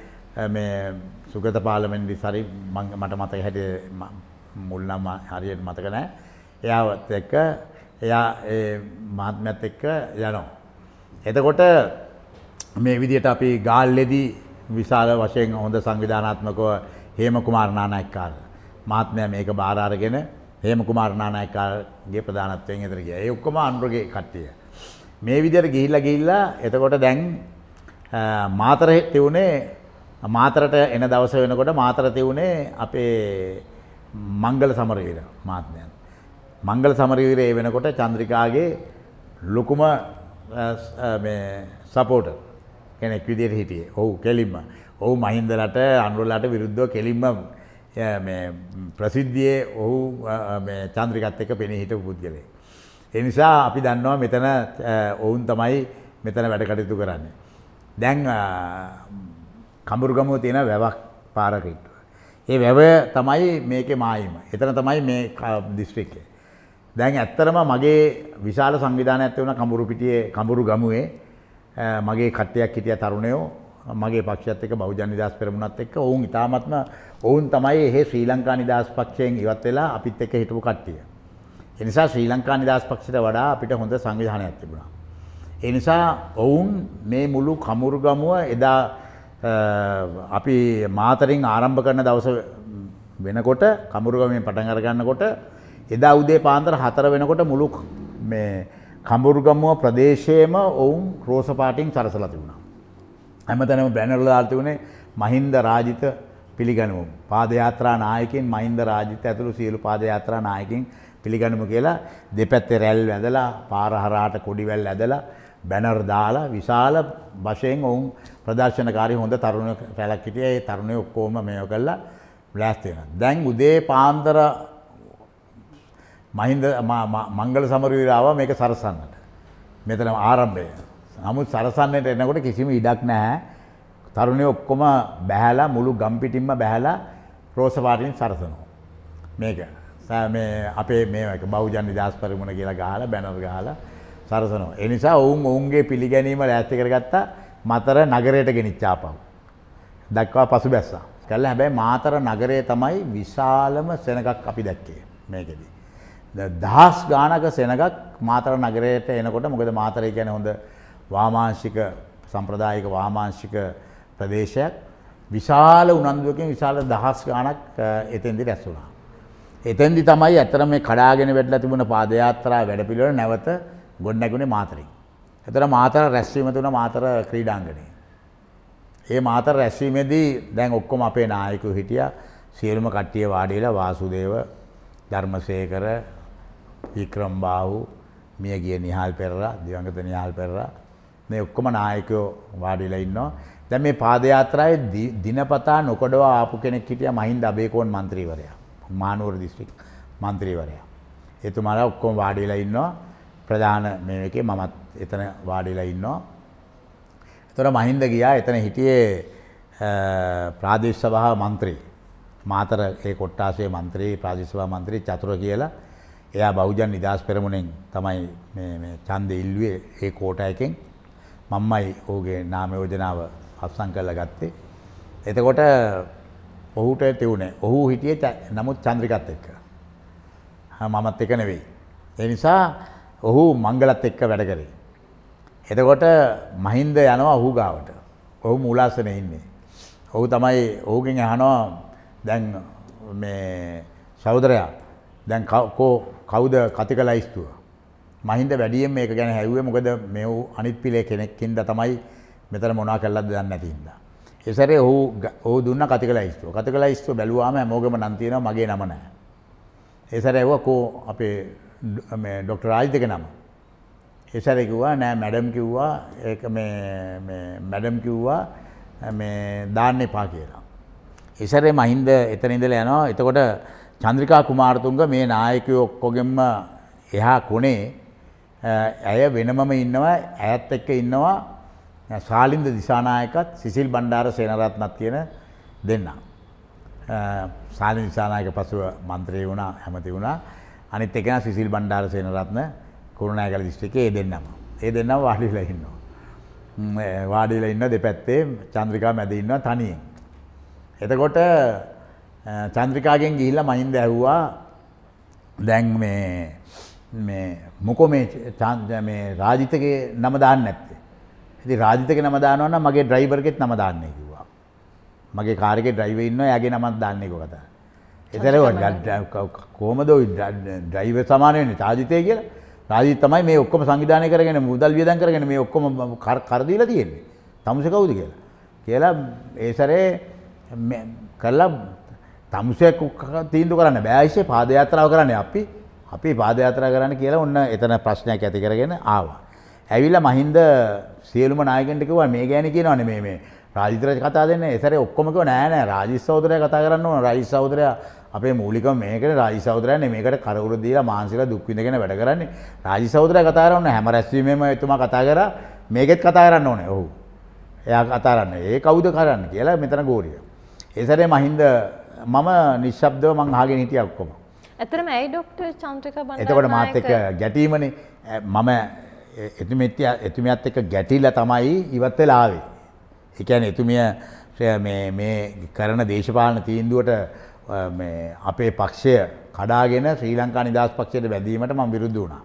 මේ සුගත පාර්ලිමේන්තු සරි මට මතක හැටියට මුල් නම හරියට මතක නැහැ. එයාවත් එක්ක එයා ඒ මහත්මයාත් එක්ක යනවා. එතකොට මේ විදිහට අපි ගාල්ලේදී විශාල වශයෙන් හොඳ සංවිධානාත්මකව හේම කුමාර නානායක්කාර මහත්මයා මේක බාර අරගෙන හේම කුමාර නානායක්කාරගේ ප්‍රධානත්වයෙන් එතන ගියා. ඒ ඔක්කොම අනුරගේ කට්ටිය. මේ විදිහට ගිහිල්ලා ගිහිල්ලා එතකොට දැන් මාතරේ තිබුණේ මාතරට එන දවස වෙනකොට මාතර තිබුණේ අපේ මංගල සමරවීර මාත්මයන්. මංගල සමරවීරයේ වෙනකොට චන්ද්‍රිකාගේ ලොකුම සපෝට කෙනෙක් විදියට හිටියේ. ඔව් කෙලින්ම. ඔහු මහින්දලට අනුරලට විරුද්ධව කෙලින්ම ප්‍රසිද්ධියේ ඔහු චන්ද්‍රිකත් එක්ක පෙනී හිටපු පුද්ගලයෙක්. ඒ නිසා අපි දන්නවා මෙතන ඔවුන් තමයි මෙතන වැඩ කටයුතු කරන්නේ. දැන් කඹුරුගමුව තියෙන වැවක් පාරකට. ඒ වැව තමයි මේකේ මායිම. එතන තමයි මේ දිස්ත්‍රික්කය. දැන් ඇත්තරම මගේ විශාල සංවිධානයක් ඇත්තේ වුණා කඹුරු පිටියේ කඹුරු ගමුවේ මගේ කට්ටියක් හිටියා තරුණයෝ මගේ පක්ෂයත් එක්ක බහුජන නිදහස් පෙරමුණත් එක්ක ඔවුන් ඉතාමත්ම ඔවුන් තමයි එහෙ ශ්‍රී ලංකා නිදහස් පක්ෂයෙන් ඉවත් වෙලා අපිත් එක්ක හිටපු කට්ටිය. ඒ නිසා ශ්‍රී ලංකා නිදහස් පක්ෂයට වඩා අපිට හොඳ සංවිධානයක් තිබුණා. ඒ නිසා ඔවුන් මේ මුළු කමුරුගමුව එදා අපි මාතරින් ආරම්භ කරන දවස වෙනකොට කඹුරුගමෙන් පටන් අරගන්නකොට එදා උදේ පාන්දර හතර වෙනකොට මුළු මේ කඹුරුගමුව ප්‍රදේශයේම ඔවුන් රෝස පාටින් සරසලා තිබුණා. හැමතැනම බැනර් දාලා තිබුණේ මහින්ද රාජිත පිළිගනිමු. පාදයාත්‍රා නායකයින් මහින්ද රාජිත ඇතුළු සියලු පාදයාත්‍රා නායකයින් පිළිගනිමු කියලා දෙපැත්තේ රැල් වැදලා පාර හරහාට කොඩිවැල් ඇදලා බැනර් දාලා විශාල වශයෙන් ඔවුන් ප්‍රදර්ශනකාරී හොඳ තරුණ පැලක් හිටියා. ඒ තරුණයෝ ඔක්කොම මේව කළා බ්ලාස්ට් වෙනවා. දැන් උදේ පාන්දර මහින්ද මංගල සමරවීර ආවා මේක සරසන්නට. මෙතන ආරම්භය. නමුත් සරසන්නට එනකොට කිසිම ඉඩක් නැහැ. තරුණයෝ ඔක්කොම බැහැලා මුළු ගම්පිටින්ම බැහැලා රෝස පාටින් සරසනවා. මේක මේ අපේ මේ බෞද්ධ නිදහස් පරිමුණ කියලා ගහලා බැනර් ගහලා සරසනවා. ඒ නිසා ඔවුන් ඔවුන්ගේ පිළිගැනීම ලෑස්ති කරගත්තා. මතර නගරයට ගෙනනිච්චාපව්. දැක්වා පසු බැස්සා. කල්ල හැබැයි මාතර නගරය තමයි විශාලම සෙනගක් අපි දැක්කේ මේකෙදී. දහස් ගානක සෙනගක් මාතර නගරයට එනකොට මොකද මාතරය ගැන හොඳ වාමාංශික සම්ප්‍රදායික වාමාංශික ප්‍රදේශයක් විශාල උනන්දුවකින් විශාල දහස් ගානක් එතෙන්දි රැස්සුනා. එතැන්දි තමයි ඇතර මේ කඩාගෙන වැඩලා තිබුණ පාදයාත්තරා වැඩපිළිවෙල නැවත ගොඩනැගුණේ මාතරේ. එතන මාතර රැස්වීම තුන මාතර ක්‍රීඩාංගණය. ඒ මාතර රැස්වීමේදී දැන් ඔක්කොම අපේ නායකයෝ හිටියා. සියලුම කට්ටිය වාඩි වෙලා වාසුදේව, ධර්මසේකර, වික්‍රම් බාහු, මියගිය නිහාල් පෙරේරා, දිවංගත නිහාල් පෙරේරා මේ ඔක්කොම නායකයෝ වාඩි වෙලා ඉන්නවා. දැන් මේ පාදයාත්‍රාවේ දිනපතා නොකඩවා ආපු කෙනෙක් හිටියා මහින්ද අබේකෝන් മന്ത്രിවරයා. මානුවර දිස්ත්‍රික් മന്ത്രിවරයා. එතුමාලා ඔක්කොම වාඩි වෙලා ඉන්නවා. ප්‍රධාන මේ එකේ මමත් එතන වාඩිලා ඉන්නවා. එතකොට මහින්ද ගියා එතන හිටියේ ප්‍රාදේශ සභා മന്ത്രി මාතර ඒ කොට්ටාසේ മന്ത്രി ප්‍රාදේශ සභා മന്ത്രി චතුර කියලා එයා බෞද්ධ නිදාස් පෙරමුණෙන් තමයි මේ මේ ඡන්දෙ ඉල්ලුවේ ඒ කෝටයකින් මම්මයි ඔහුගේ නාම යෝජනාව අත්සන් කරලා ගත්තේ. එතකොට ඔහුට තිවුණේ ඔහු හිටියේ නමුත් චන්ද්‍රිකත් එක්ක. මමත් එක නෙවෙයි. ඒ නිසා ඔහු මංගලත් එක්ක වැඩ කරේ. එතකොට මහින්ද යනවා ඔහු ගාවට. ඔහු මූලාසන ඉන්නේ. ඔහු තමයි ඔහුගෙන් අහනවා දැන් මේ සහෝදරයා දැන් කෝ කවුද කතික ලයිස්තුව? මහින්ද වැඩියෙන් මේක ගැන හැව්වේ මොකද මේ අනිත් පිළේ කෙනෙක්ින්ද තමයි මෙතන මොනා කළාද දන්නේ නැති හින්දා. ඒසරේ ඔහු ඔහු දුන්න කතික ලයිස්තුව. කතික ලයිස්තුව බැලුවාම හැමෝගෙම නම් තියෙනවා මගේ නම නැහැ. ඒසරේ ඒව කෝ අපේ මේ ડોક્ટર රාජිතක නම. ඒ සැරේ කිව්වා නෑ මැඩම් කිව්වා ඒක මේ මේ මැඩම් කිව්වා මේ දාන්න එපා කියලා. ඒ සැරේ මහින්ද එතන ඉඳලා යනවා. එතකොට චන්ද්‍රිකා කුමාරතුංග මේ නායකයෝ ඔක්කොගෙම එහා කොනේ ඇය වෙනමම ඉන්නවා ඇයත් එක්ක ඉන්නවා ශාලින්ද දිසානායකත් සිසිල් බණ්ඩාර සේනරත්නත් කියන දෙන්නා. ශාලින්ද දිසානායක පසුව මන්ත්‍රී වුණා ඇමති වුණා. අනිත් එකන සිසිල් බණ්ඩාර සේනරත්න කුරුණෑගල දිස්ත්‍රිකේ ඒ දෙන්නම. ඒ දෙන්නම වාඩිලා ඉන්නවා. වාඩිලා ඉන්න දෙපැත්තේ චන්ද්‍රිකා මැද ඉන්නවා තනියෙන්. එතකොට චන්ද්‍රිකාගෙන් ගිහිල්ලා මහින්ද ඇහුවා දැන් මේ මේ මොකෝ මේ මේ රාජිතගේ නම දාන්න නැත්තේ. ඉතින් රාජිතගේ නම දානවා නම් මගේ ඩ්‍රයිවර්ගෙත් නම දාන්නේ කිව්වා. මගේ කාර් එකේ ඩ්‍රයිවර් ඉන්නවා එයාගේ නමක් දාන්නේ කිව්වා කතා. එතරව කෝමද ද්‍රයිව සමානයන්නේ තාජිතය කියලා රාජී තමයි මේ ඔක්කොම සංවිධානය කරගෙන මුදල් වියදන් කරගෙන මේ ඔක්කොම කරදීලා තියෙන්නේ. තමුසෙ කවුද කියලා. කියලා ඒ සැරේ කරලා තමුසෙ තීන්දුව කරන්න බෑ ඉස්සේ පාදයාත්‍රාව කරන්නේ අපි අපි පාදයාත්‍රා කරන්න කියලා ඔන්න එතන ප්‍රශ්නයක් ඇති කරගෙන ආවා. ඇවිල්ලා මහින්ද සියලුම නායකයන්ට කිව්වා මේ ගෑණි කියනවනේ මේ මේ රාජිත්‍රාජ කතා දෙන්නේ. ඒ සැරේ ඔක්කොම කිව්වා නෑ නෑ රාජිත් සහෝදරයා කතා කරන්න ඕන රාජිත් සහෝදරයා අපේ මූලිකම මේකට රාජි සහෝදරයනේ මේකට කරවුරු දීලා මානසිකව දුක් විඳගෙන වැඩ කරන්නේ. රාජි සහෝදරයා කතා කරන්නේ හැම රැස්වීමේම එතුමා කතා කරා මේකෙත් කතා කරන්න ඕනේ. ඔව්. එයා කතා කරන්නේ. ඒ කවුද කරන්නේ කියලා මෙතන ගෝරිය. ඒ සැරේ මහින්ද මම නිශ්ශබ්දව මං අහගෙන හිටියා ඔක්කොම. ඇත්තටම ඇයි ඩොක්ටර් චන්ද්‍රිකා බණ්ඩාරනායක එතකොට මාත් එක්ක ගැටීමනේ මම එතුමියත් එතුමියත් එක්ක ගැටිලා තමයි ඉවත් වෙලා ආවේ. ඒ කියන්නේ එතුමිය මේ මේ කරන දේශපාලන තීන්දුවට අපේ පක්ෂය කඩාගෙන ශ්‍රී ලංකා නිදහස් පක්ෂයට බැඳීමට මම විරුද්ධ වුණා.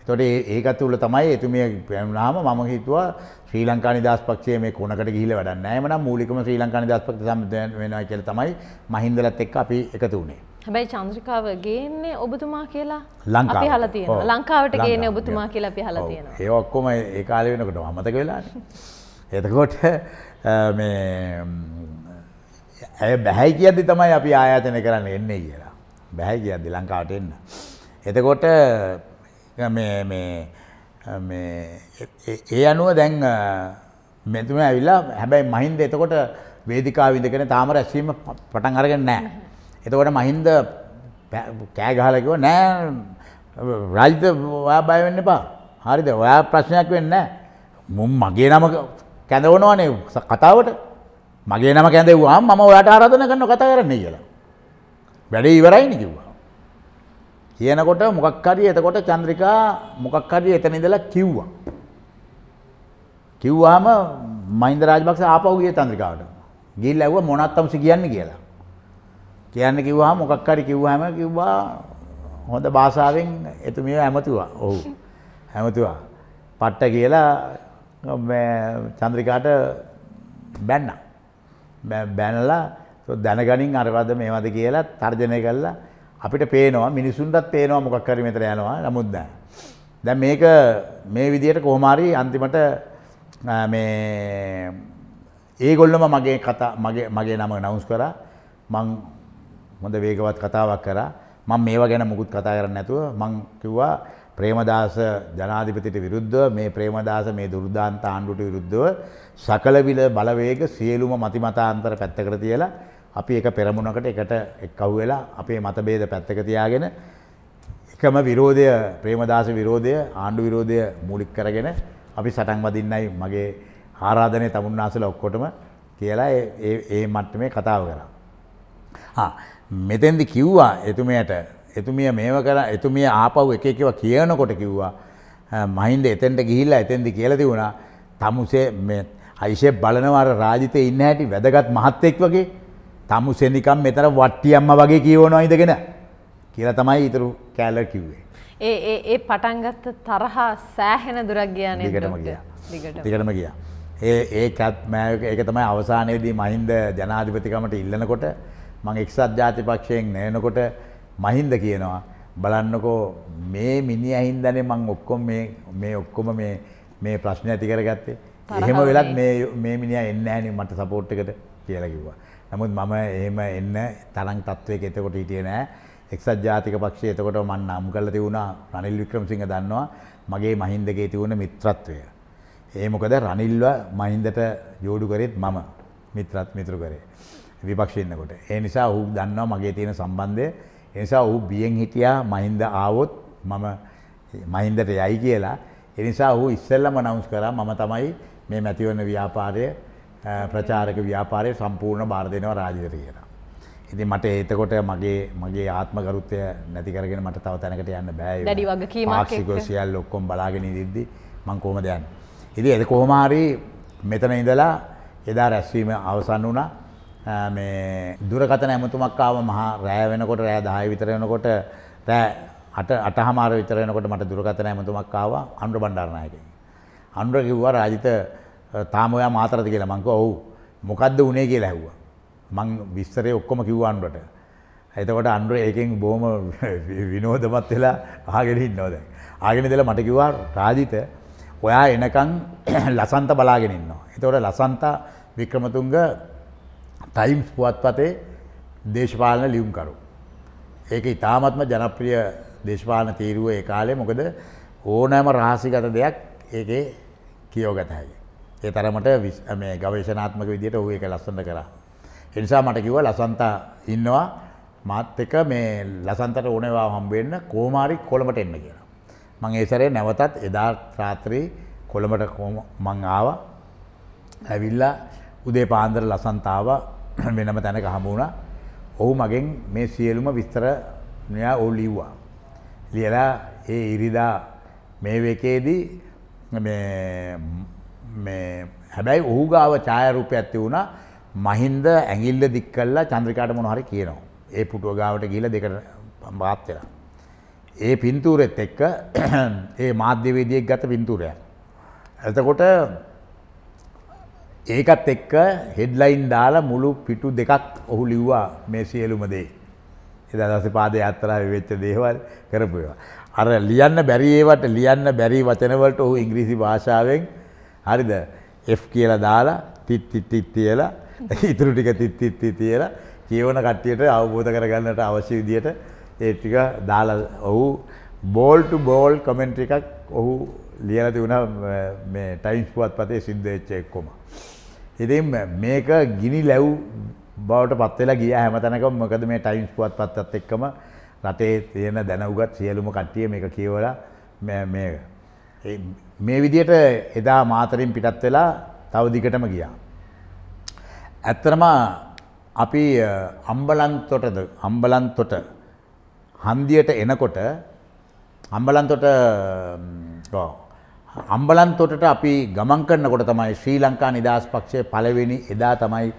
එතකොට ඒකත් තුල තමයි එතුමිය පැමුණාම මම හිතුවා ශ්‍රී ලංකා නිදහස් පක්ෂය මේ කොනකට ගිහිල්ලා වැඩක් නැහැ. එමනම් මූලිකම ශ්‍රී ලංකා නිදහස් පක්ෂය සම්බන්ධ වෙනවා කියලා තමයි මහින්දලත් එක්ක අපි එකතු වුණේ. හැබැයි චන්ද්‍රිකාව ගේන්නේ ඔබතුමා කියලා අපි අහලා තියෙනවා. ලංකාවට ගේන්නේ ඔබතුමා කියලා අපි අහලා තියෙනවා. ඒ ඔක්කොම ඒ කාලේ වෙනකොට මතක වෙලානේ. එතකොට මේ ඇය බැහැයි කියද්දි තමයි අපි ආයතන කරන්න එන්නේ කියලා. බැහැයි කියද්දි ලංකාවට එන්න. එතකොට ඒ අනුව දැන් මෙතුම ඇවිල්ලා හැබැයි මහින්ද එතකොට වේදිකා විඳගෙන තාම රැස්වීම පටන් අරගෙන නෑ. එතකොට මහින්ද කෑ ගහලා කිව්වා නෑ රාජිත ඔයා බය වෙන්න එපා. හරිද? ඔයා ප්‍රශ්නයක් වෙන්නේ නෑ. මගේ නම කැඳවනවනේ කතාවට. මගේ නම කැඳෙව්වා මම ඔයාට ආරාධන කරන කතා කරන්නේ කියලා. වැඩේ ඉවරයිනි කිව්වා. කියනකොට මොකක් හරි එතකොට චන්ද්‍රිකා මොකක් හරි එතන ඉඳලා කිව්වා. කිව්වාම මහින්ද රාජපක්ෂ ආපහු ගියේ චන්ද්‍රිකාවට. ගිහිල්ලා ඇහුවා මොනක් තමසි කියන්නේ කියලා. කියන්න කිව්වා මොකක් හරි කිව්වාම කිව්වා හොඳ භාෂාවෙන් එතුමිය ඇමතුවා. ඔව්. ඇමතුවා. පට්ට කියලා මේ චන්ද්‍රිකාට බැන්නා. බැනලා දැනගනින් අරවද මේවද කියලා තර්ජනය කල්ලා අපිට පේනවා මිනිසුන්ටත් පේනවා මොකක් කරි මෙතර යනවා නමුත් දැන්. දැන් මේක මේ විදියට කොහොමාරි අන්තිමට මේ ඒගොල්ලම මගේ කතා මගේ මගේ නම නවුස් කරා මං හොඳ වේගවත් කතාවක් කරා මම මේවා ගැන මුකුත් කතා කරන්න නැතුව මං කිව්වා ප්‍රේමදාස ජනාධිපතිට විරුද්ධව මේ ප්‍රේමදාස මේ දුර්දාන්ත ආණ්ඩුවට විරුද්ධව සකලවිල බලවේග සියලුම මතිමතාන්තර පැත්තකට තියලා අපි එක පෙරමුණකට එකට එක්කව් වෙලා අපේ මතභේද පැත්තක තියාගෙන එකම විරෝධය ප්‍රේමදාස විරෝධය ආණ්ඩු විරෝධය මූලික කරගෙන අපි සටන් වදින්නයි මගේ ආරාධනය තමුන්නාසල ඔක්කොටම කියලා ඒ මට්ටමේ කතාව කරා. මෙතෙන්දි කිව්වා එතුමයට එතුමිය මේම කර එතුමිය ආපව් එක එකව කියනකොට කිව්වා මහින්ද එතෙන්ට ගිහිල්ලා එතෙන්දි කියලා තිබුණා තමුසේ මේ අයිෂේ බලනවා අර රාජිතේ ඉන්න හැටි වැදගත් මහත්ෙක් වගේ තමුසේ නිකන් මෙතන වට්ටියම්ම වගේ කියවනවා ඉඳගෙන කියලා තමයි ඊතුරු කැලර් කිව්වේ. ඒ ඒ ඒ පටන් ගත්ත තරහා සෑහෙන දුරක් ගියා නේද? දිගටම ගියා. දිගටම ගියා. ඒ ඒකත් මම ඒක තමයි අවසානයේදී මහින්ද ජනාධිපතිකමට ඉල්ලනකොට මම එක්සත් ජාතිපක්ෂයෙන් නැනකොට මහින්ද කියනවා බලන්නකෝ මේ මිනි අහින්දනේ මං ඔක්කොම මේ මේ ඔක්කොම මේ මේ ප්‍රශ්න ඇති කරගත්තේ එහෙම වෙලත් මේ මේ මිනිහා එන්නේ නැහැ නේ මට සපෝට් එකට කියලා කිව්වා. නමුත් මම එහෙම එන්න තරම් තත්වයක එතකොට හිටියේ නැහැ. එක්සත් ජාතික පක්ෂය එතකොට මන් නම් කරලා තිබුණා රනිල් වික්‍රමසිංහ දන්නවා මගේ මහින්දකේ තිබුණ මිත්‍රත්වය. ඒ මොකද රනිල්ව මහින්දට جوړු කරෙත් මම මිත්‍රත් මිතුරු කරේ. විපක්ෂේ ඉන්නකොට. ඒ නිසා ඔහු දන්නවා මගේ තියෙන සම්බන්ධය එනිසා ඔහු බියෙන් හිටියා මහින්ද ආවොත් මම මහින්දට යයි කියලා. එනිසා ඔහු ඉස්සෙල්ලම අනවුන්ස් කරා මම තමයි මේ මැතිවරණ ව්‍යාපාරය ප්‍රචාරක ව්‍යාපාරය සම්පූර්ණ බාර දෙනවා රාජ්‍යයට කියලා. ඉතින් මට එතකොට මගේ මගේ ආත්මගරුත්වය නැති කරගෙන මට තව තැනකට යන්න බෑ. දැඩි වගකීමක් පාක්ෂිකව සියල්ල ඔක්කොම බලාගෙන ඉඳිද්දි මං කොහමද යන්නේ? ඉතින් ඒක කොහොම හරි මෙතන ඉඳලා එදා රැස්වීම අවසන් වුණා. මේ දුරකතන ඇමතුමක් ආව මහා රෑ වෙනකොට රෑ 10 විතර වෙනකොට රෑ 8 8:00 විතර වෙනකොට මට දුරකතන ඇමතුමක් ආවා අනුර බණ්ඩාරනායකගෙන්. අනුර කිව්වා රාජිත තාම ඔයා මාතරද කියලා මං කිව්වා ඔව්. මොකද්ද උනේ කියලා ඇහුවා. මං විස්තරේ ඔක්කොම කිව්වා අනුරට. එතකොට අනුර ඒකෙන් බොහොම විනෝදමත් වෙලා අහගෙන ඉන්නවා දැන්. අහගෙන ඉඳලා මට කිව්වා රාජිත ඔයා එනකන් ලසන්ත බලාගෙන ඉන්නවා. එතකොට ලසන්ත වික්‍රමතුංග ටයිම්ස් පුවත්පතේ දේශපාලන ලියුම්කරු. ඒක ඉතාමත්ම ජනප්‍රිය දේශපාලන තීරුව ඒ කාලේ මොකද ඕනෑම රහසිගත දෙයක් ඒකේ කියෝගතයි. ඒ තරමට මේ ගවේශනාත්මක විදියට ඔහු ඒක ලස්සඳ කරා. එනිසා මට කිව්ව ලසන්තා ඉන්නවා මාත් එක මේ ලසන්තට ඕනවා හම්බෙන්න කෝමාරි කොළඹට එන්න කියලා. මං ඒ සැරේ නැවතත් එදා රාත්‍රී කොළඹට මං ආවා. ඇවිල්ලා උදේ පාන්දර ලසන්තාව වෙනම තැනක හමුණ ඔහු මගෙන් මේ සියලුම විස්තර මෙයා ඔවු ලිව්වා. ලියලා ඒ ඉරිදා මේ වකේදී හැබැයි ඔහු ගාව චායරූපය ඇති වුණ මහින්ද ඇගිල්ල දික් කල්ලා චන්ද්‍රිකාට මොනහරි කියනවා. ඒ පුටුව ගාවට ගිල දෙකට පම්බාත්වෙලා. ඒ පින්තූරෙත් එක්ක ඒ මාධ්‍යවේදියෙක් ගත පින්තූරයක්. ඇතකොට ඒකත් එක්ක හෙඩ්ලයින් දාලා මුළු පිටු දෙකක් ඔහු ලිව්වා මේ සියලුම දේ. එදා දවසේ පාදේ යාත්‍රාවේ වෙච්ච දේවල් කරපු ඒවා. අර ලියන්න බැරි ඒවට ලියන්න බැරි වචන වලට ඔහු ඉංග්‍රීසි භාෂාවෙන් හරිද F කියලා දාලා තිත් තිත් තිත් කියලා ඉතුරු ටික තිත් තිත් තිත් කියලා කියවන කට්ටියට අවබෝධ කරගන්නට අවශ්‍ය විදියට ඒ ටික දාලා ඔහු බෝල් ටු බෝල් කමෙන්ට්‍රි එකක් ඔහු ලියලා තිබුණා මේ ටයිම්ස් පුවත්පතේ සිද්ධ වෙච්ච එක්කම. ඉතින් මේක ගිනි ලැව් බවට පත්වෙලා ගිය හැමතැනක මොකද මේ ටයිම්ස් පුවත් පත්තත් එක්කම රටේ තියෙන දැනවුගත් සියලුම කට්ටිය මේක කියවලා මේ විදියට එදා මාතරින් පිටත් වෙලා තවදිකටම ගියා. ඇත්තරම අපි අම්බලන්තොටද අම්බලන්තොට හන්දියට එනකොට අම්බලන්තොට අම්බලන්තොටට අපි ගමන් කරනකොට තමයි ශ්‍රී ලංකා නිදහස් පක්ෂය පළවෙනි එදා තමයි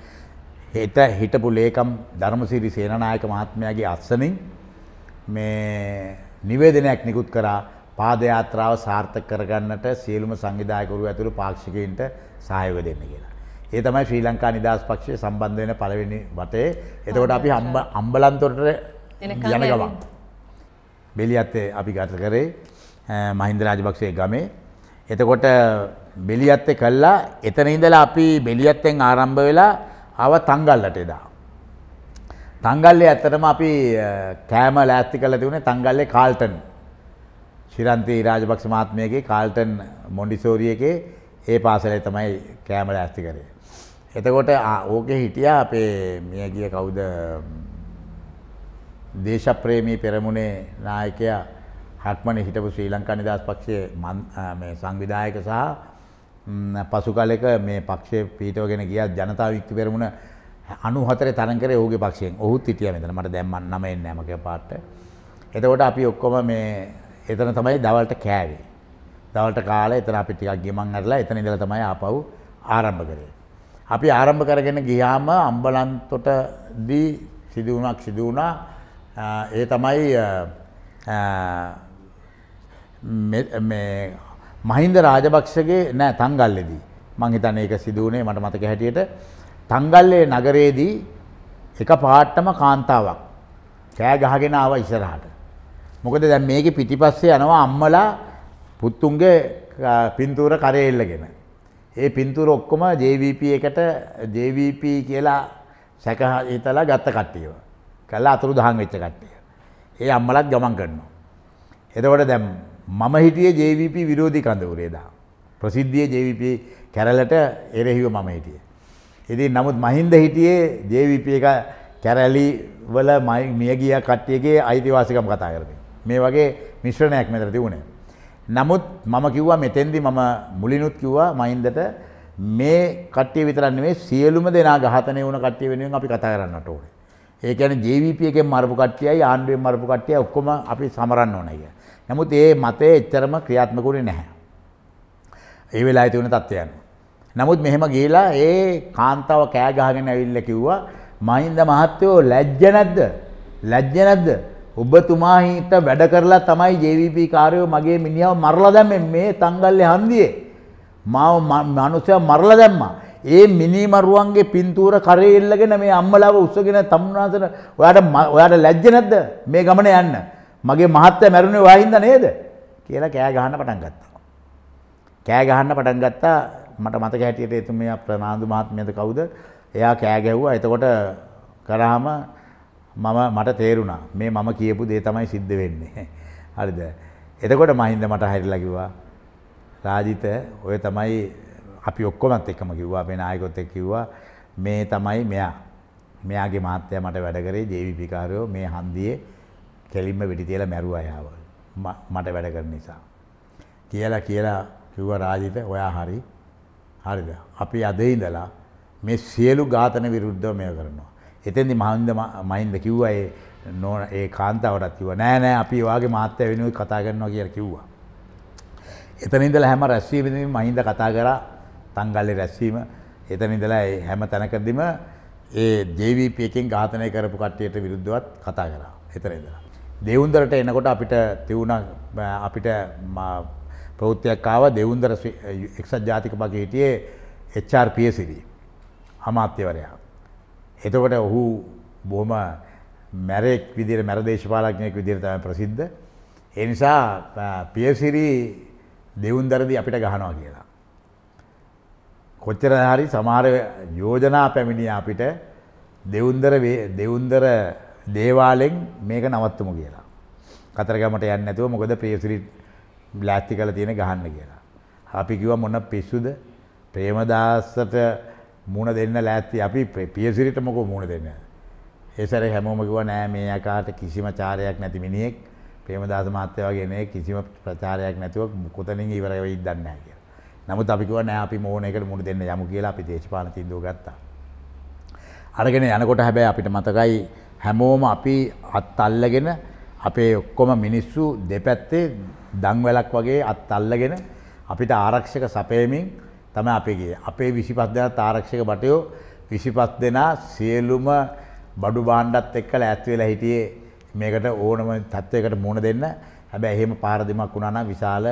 හෙට හිටපු ලේකම් ධර්මසිරි සේනනායක මහත්මයාගේ අත්සනින් මේ නිවේදනයක් නිකුත් කරා පාදයාත්‍රාව සාර්ථක කරගන්නට සියලුම සංවිධායකවරු ඇතුළු පාක්ෂිකයින්ට සහයෝග දෙන්න කියලා. ඒ තමයි ශ්‍රී ලංකා නිදහස් පක්ෂය සම්බන්ධ වෙන පළවෙනි වටේ. එතකොට අපි අම්බලන්තොටට යන ගමන්. බෙලියත්තේ අපි ගත කරේ මහින්ද රාජපක්ෂයේ ගමේ එතකොට බෙලියත්ත කල්ලා එතන ඉඳලා අපි බෙලියත්තෙන් ආරම්භ වෙලා ආව තංගල්ලට එදා. තංගල්ලේ ඇත්තටම අපි කෑම ලෑස්ති කරලා තිබුණේ තංගල්ලේ කාල්ටන්. ශිරන්ති රාජපක්ෂ මහත්මයාගේ කාල්ටන් මොන්ඩිසෝරි එකේ ඒ පාසලේ තමයි කෑම ලෑස්ති කරේ. එතකොට ඕකේ හිටියා අපේ මියගිය කවුද දේශප්‍රේමී පෙරමුණේ නායකයා හක්මනේ හිටපු ශ්‍රී ලංකා නිදහස් පක්ෂයේ මේ සංවිධායක සහ පසු කාලෙක මේ පක්ෂයේ පීඩවගෙන ගියා ජනතා වික්ති පෙරමුණ 94 තරම් කරේ ඔහුගේ පක්ෂයෙන්. ඔහුත් හිටියා මෙතන. මට දැන් මන් නම එන්නේ නැහැ මගේ පාට. එතකොට අපි ඔක්කොම මේ එතන තමයි දවල්ට කෑවේ. දවල්ට කාලා එතන අපි ටිකක් ගිමන් අරලා එතන ඉඳලා තමයි ආපහු ආරම්භ කරේ. අපි ආරම්භ කරගෙන ගියාම අම්බලන්තොටදී සිදුවුණක් සිදුවුණා ඒ තමයි මහින්ද රාජභක්ෂගේ නෑ තංගල්ලෙදී මං හිතන්නේ ඒක සිදු වුණේ මට මතක හැටියට තංගල්ලේ නගරයේදී එක පාටම කාන්තාවක් කෑ ගහගෙන ආව ඉස්සරහට. මොකද දැන් මේකේ පිටිපස්සේ යනවා අම්මලා පුතුන්ගේ පින්තූර කරේ එල්ලගෙන. ඒ පින්තූර ඔක්කොම JVP එකට JVP කියලා සැක හිතලා ගත්ත කට්ටියව. කළා අතුරු දහන් වෙච්ච කට්ටිය. ඒ අම්මලත් ගමන් කරනවා. එතකොට දැන් මම හිටිය ජවිP විරෝධි කඳවුරේ දා. ප්‍රසිද්ධිය ජවිP කැරලට එරෙහිව මම හිටිය. එති නමුත් මහින්ද හිටියේ ජවිP එක කැරැලි වල මිය ගිය කට්ටියගේ අයිතිවාසිකම් කතා කරමින්. මේ වගේ මිශ්‍රණයක් මෙතර තිබුණේ. නමුත් මම කිව්වා මෙතෙන්දි මම මුලිනුත් කිව්වා මහින්දට මේ කට්ටිය විතරන්න මේ සියලුම දෙනා ගහතනය වුණ කට්ටිය වෙනුවෙන් අපි කතා කරන්නට ඕනේ. ඒකන ජවිපියක මරපු කට්ටියයි ආණ්ඩුවෙන් මරපු කට්ටිය ඔක්කොම අපි සමරන්න ඕනය. නමුත් ඒ මතය එච්චරම ක්‍රියාත්මකුණේ නැහැ. ඒ වෙලා ඇති වුණ තත්ත්වයන්. නමුත් මෙහෙම ගිහිලා ඒ කාන්තාව කෑගහගෙන ඇවිල්ල කිව්වා මහින්ද මහත්තයෝ ලැජ්ජ නැද්ද? ලැජ්ජ නැද්ද? ඔබතුමාහිට වැඩ කරලා තමයි JVP කාර්යෝ මගේ මිනිහව මරලා දැම්මේ මේ තංගල්ලේ හන්දියේ. මාව මනුස්සයා මරලා දැම්මා. ඒ මිනි මරුවන්ගේ පින්තූර කරේ ඉල්ලගෙන මේ අම්මලාව උස්සගෙන තමුනාසන ඔයාට ඔයාට ලැජ්ජ නැද්ද මේ ගමන යන්න? මගේ මහත්තයා මැරුණේ ඔයා හින්දා නේද කියලා කෑ ගහන්න පටන් ගත්තා. කෑ ගහන්න පටන් ගත්තා මට මතක හැටියට එතුමියා ප්‍රනාන්දු මහත්මියද කවුද? එයා කෑ ගැහුවා. එතකොට කරාම මම මට තේරුණා මේ මම කියපු දේ තමයි සිද්ධ වෙන්නේ. හරිද? එතකොට මහින්ද මට හැරිලා කිව්වා රාජිත ඔය තමයි අපි ඔක්කොමත් එක්කම කිව්වා අපේ නායකොත් එක්ක කිව්වා මේ තමයි මෙයා. මෙයාගේ මහත්තයා මට වැඩ කරේ ජේවිපිකාරයෝ මේ හන්දියේ කෙලින්ම වෙඩි තියලා මැරුවා යාව. මට වැඩ කරන නිසා. කියලා කියලා කිව්වා රාජිත ඔයා හරි. හරිද? අපි අද ඉඳලා මේ සියලු ඝාතන විරුද්ධව මේව කරනවා. එතෙන්දි මහින්ද මහින්ද කිව්වා ඒ නෝන ඒ කාන්තාවටත් කිව්වා නෑ නෑ අපි ඔයාගේ මාත්‍ය වෙනුවෙන් කතා කරනවා කියලා කිව්වා. එතන ඉඳලා හැම රැස්වීමෙදීම මහින්ද කතා කරා තංගල්ලේ රැස්වීම එතන ඉඳලා හැම තැනකදීම ඒ JVP එකෙන් ඝාතනය කරපු කට්ටියට විරුද්ධවත් කතා කරා. එතන ඉඳලා දෙවුන්දරට එනකොට අපිට තිවුණ අපිට ප්‍රෞතියක්කාව දෙවුන්දර එක්සත් ජාතික පගේ හිටියේ එච්චාර්පිය සිරී අමාත්‍යවරයා. එතකොට ඔහු බොහොම මැරෙක් විදිර මැර දේශපාලක්ඥයක් විදිරතම ප්‍රසිද්ධ. එනිසා පියසිරී දෙවුන්දරදි අපිට ගහනවා කියලා. කොච්චර හරි සමහර යෝජනා පැමිණිය අපිට දෙවුන්දර දේවාලෙන් මේක නවත්තමු කියලා. කතරගමට යන්න ඇතුව මොකද ප්‍රේසිරි බ්ලාස්ති කල තියෙන ගහන්න කියලා. අපි කිව මොන්න පිස්සුද ප්‍රේමදාසට මුණ දෙන්න ලෑත්ති අපි පියසිරිට මොකෝ මුණ දෙන්න. ඒසර හැමෝම කිව නෑ මේ අකාට කිසිම චාරයක් නැති මිනිෙක් ප්‍රේමදාස මාත්‍ය වගේන කිසිම ප්‍රචාරයක් නැතිවක් කොතනින් ඉවරවෙයි දන්න කිය. නමුත් අපිව නෑ අපි මෝනකට මුණ දෙන්න යමු කියලා අපි දේශපාන තිදූ ගත්තා. අරගෙන යනකොට හැබැ අපිට මතකයි හැමෝම අපි අත් අල්ලගෙන අපේ ඔක්කොම මිනිස්සු දෙපැත්තේ දංවැලක් වගේ අත් අල්ලගෙන අපිට ආරක්ෂක සපයමින් තම අපේගේ අපේ විසිපත් දෙන තාරක්ෂක බටයෝ විසිපත් දෙනා සියලුම බඩු බාණ්ඩත් එක්කල ඇත්වෙලා හිටියේ මේකට ඕනම තත්ත්වයකට මුණ දෙන්න හැබැ එහෙම පාරදිමක් වුණාන විශාල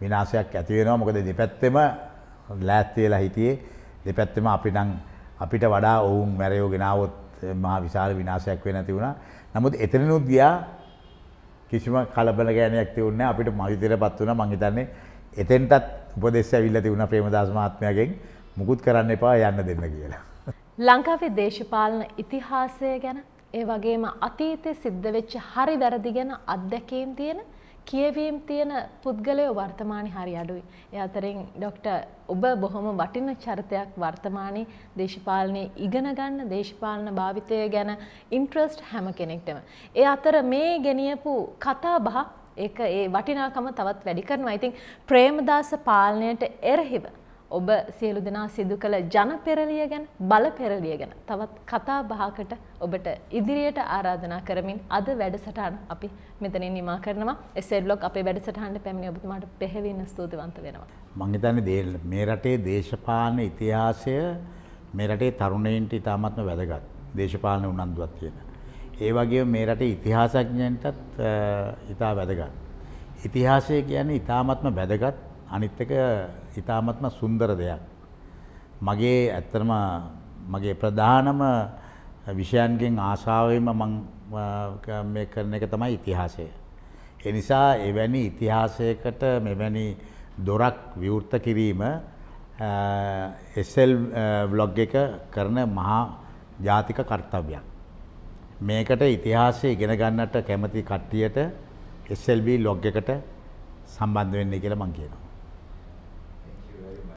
විනාසයක් ඇතිවෙනවා මොකද දෙපැත්තෙම ලෑත්තිවෙලා හිටියේ දෙපැත්තෙම අපි නං අපිට වඩා ඔවුන් මැරයෝ ගෙනාවොත් මහා විශාල විනාශයක් වෙන්න ඇති වුණා. නමුත් එතනිනුත් ගියා කිසිම කලබල ගෑණයක් තිබුණේ නැහැ. අපිට මහිතේටපත් වුණා. මං හිතන්නේ එතෙන්ටත් උපදෙස් ඇවිල්ලා තිබුණා ප්‍රේමදාස මහත්මයාගෙන් මුකුත් කරන්න එපා යන්න දෙන්න කියලා. ලංකාවේ දේශපාලන ඉතිහාසය ගැන ඒ වගේම අතීතයේ සිද්ධ වෙච්ච හරි වැරදි ගැන අත්දැකීම් තියෙන කියවීම් තියෙන පුද්ගලයෝ වර්තමානයේ හරි අඩුයි. ඒ අතරින් ડોක්ටර් ඔබ බොහොම වටින චරිතයක් වර්තමානයේ දේශපාලනයේ ඉගෙන ගන්න දේශපාලන භාවිතය ගැන ඉන්ට්‍රස්ට් හැම කෙනෙක්ටම. ඒ අතර මේ ගෙනියපු කතා බහ ඒක ඒ වටිනාකම තවත් වැඩි කරනවා. ඉතින් ප්‍රේමදාස පාලනයට එරෙහිව ඔබ සියලු දෙනා සිදු කළ ජනපෙරලිය ගැන බලපෙරලිය ගැන තවත් කතා බහකට ඔබට ඉදිරියට ආරාධනා කරමින් අද වැඩසටහන අපි මෙතනින් නිමා කරනවා එසේ බ්ලොග් අපේ වැඩසටහනට පැමිණි ඔබතුමාට පෙහෙවින් ස්තුතිවන්ත වෙනවා මම හිතන්නේ මේ රටේ දේශපාලන ඉතිහාසය මේ රටේ තරුණයින්ට ඉතාමත්ම වැදගත් දේශපාලන උනන්දුවක් තියෙන. ඒ වගේම මේ රටේ ඉතිහාසඥයන්ටත් ඉතා වැදගත්. ඉතිහාසය කියන්නේ ඉතාමත්ම වැදගත් අනිත් එක ඉතාමත්ම සුන්දර දෙයක්. මගේ ඇත්තරම මගේ ප්‍රධානම විෂයන්ගෙන් ආශාවම මං කරන එක තමයි ඉතිහාසය. එනිසා එවැනි ඉතිහාසයකට මෙවැනි දොරක් විවෘත කිරීම එසල් බ්ලොග් එක කරන මහා ජාතික කර්තව්‍යයක්. මේකට ඉතිහාසය ඉගෙන ගන්නට කැමති කට්ටියට SLB ලොග් එකට සම්බන්ධ වෙන්නේ කියලා මං කියනවා.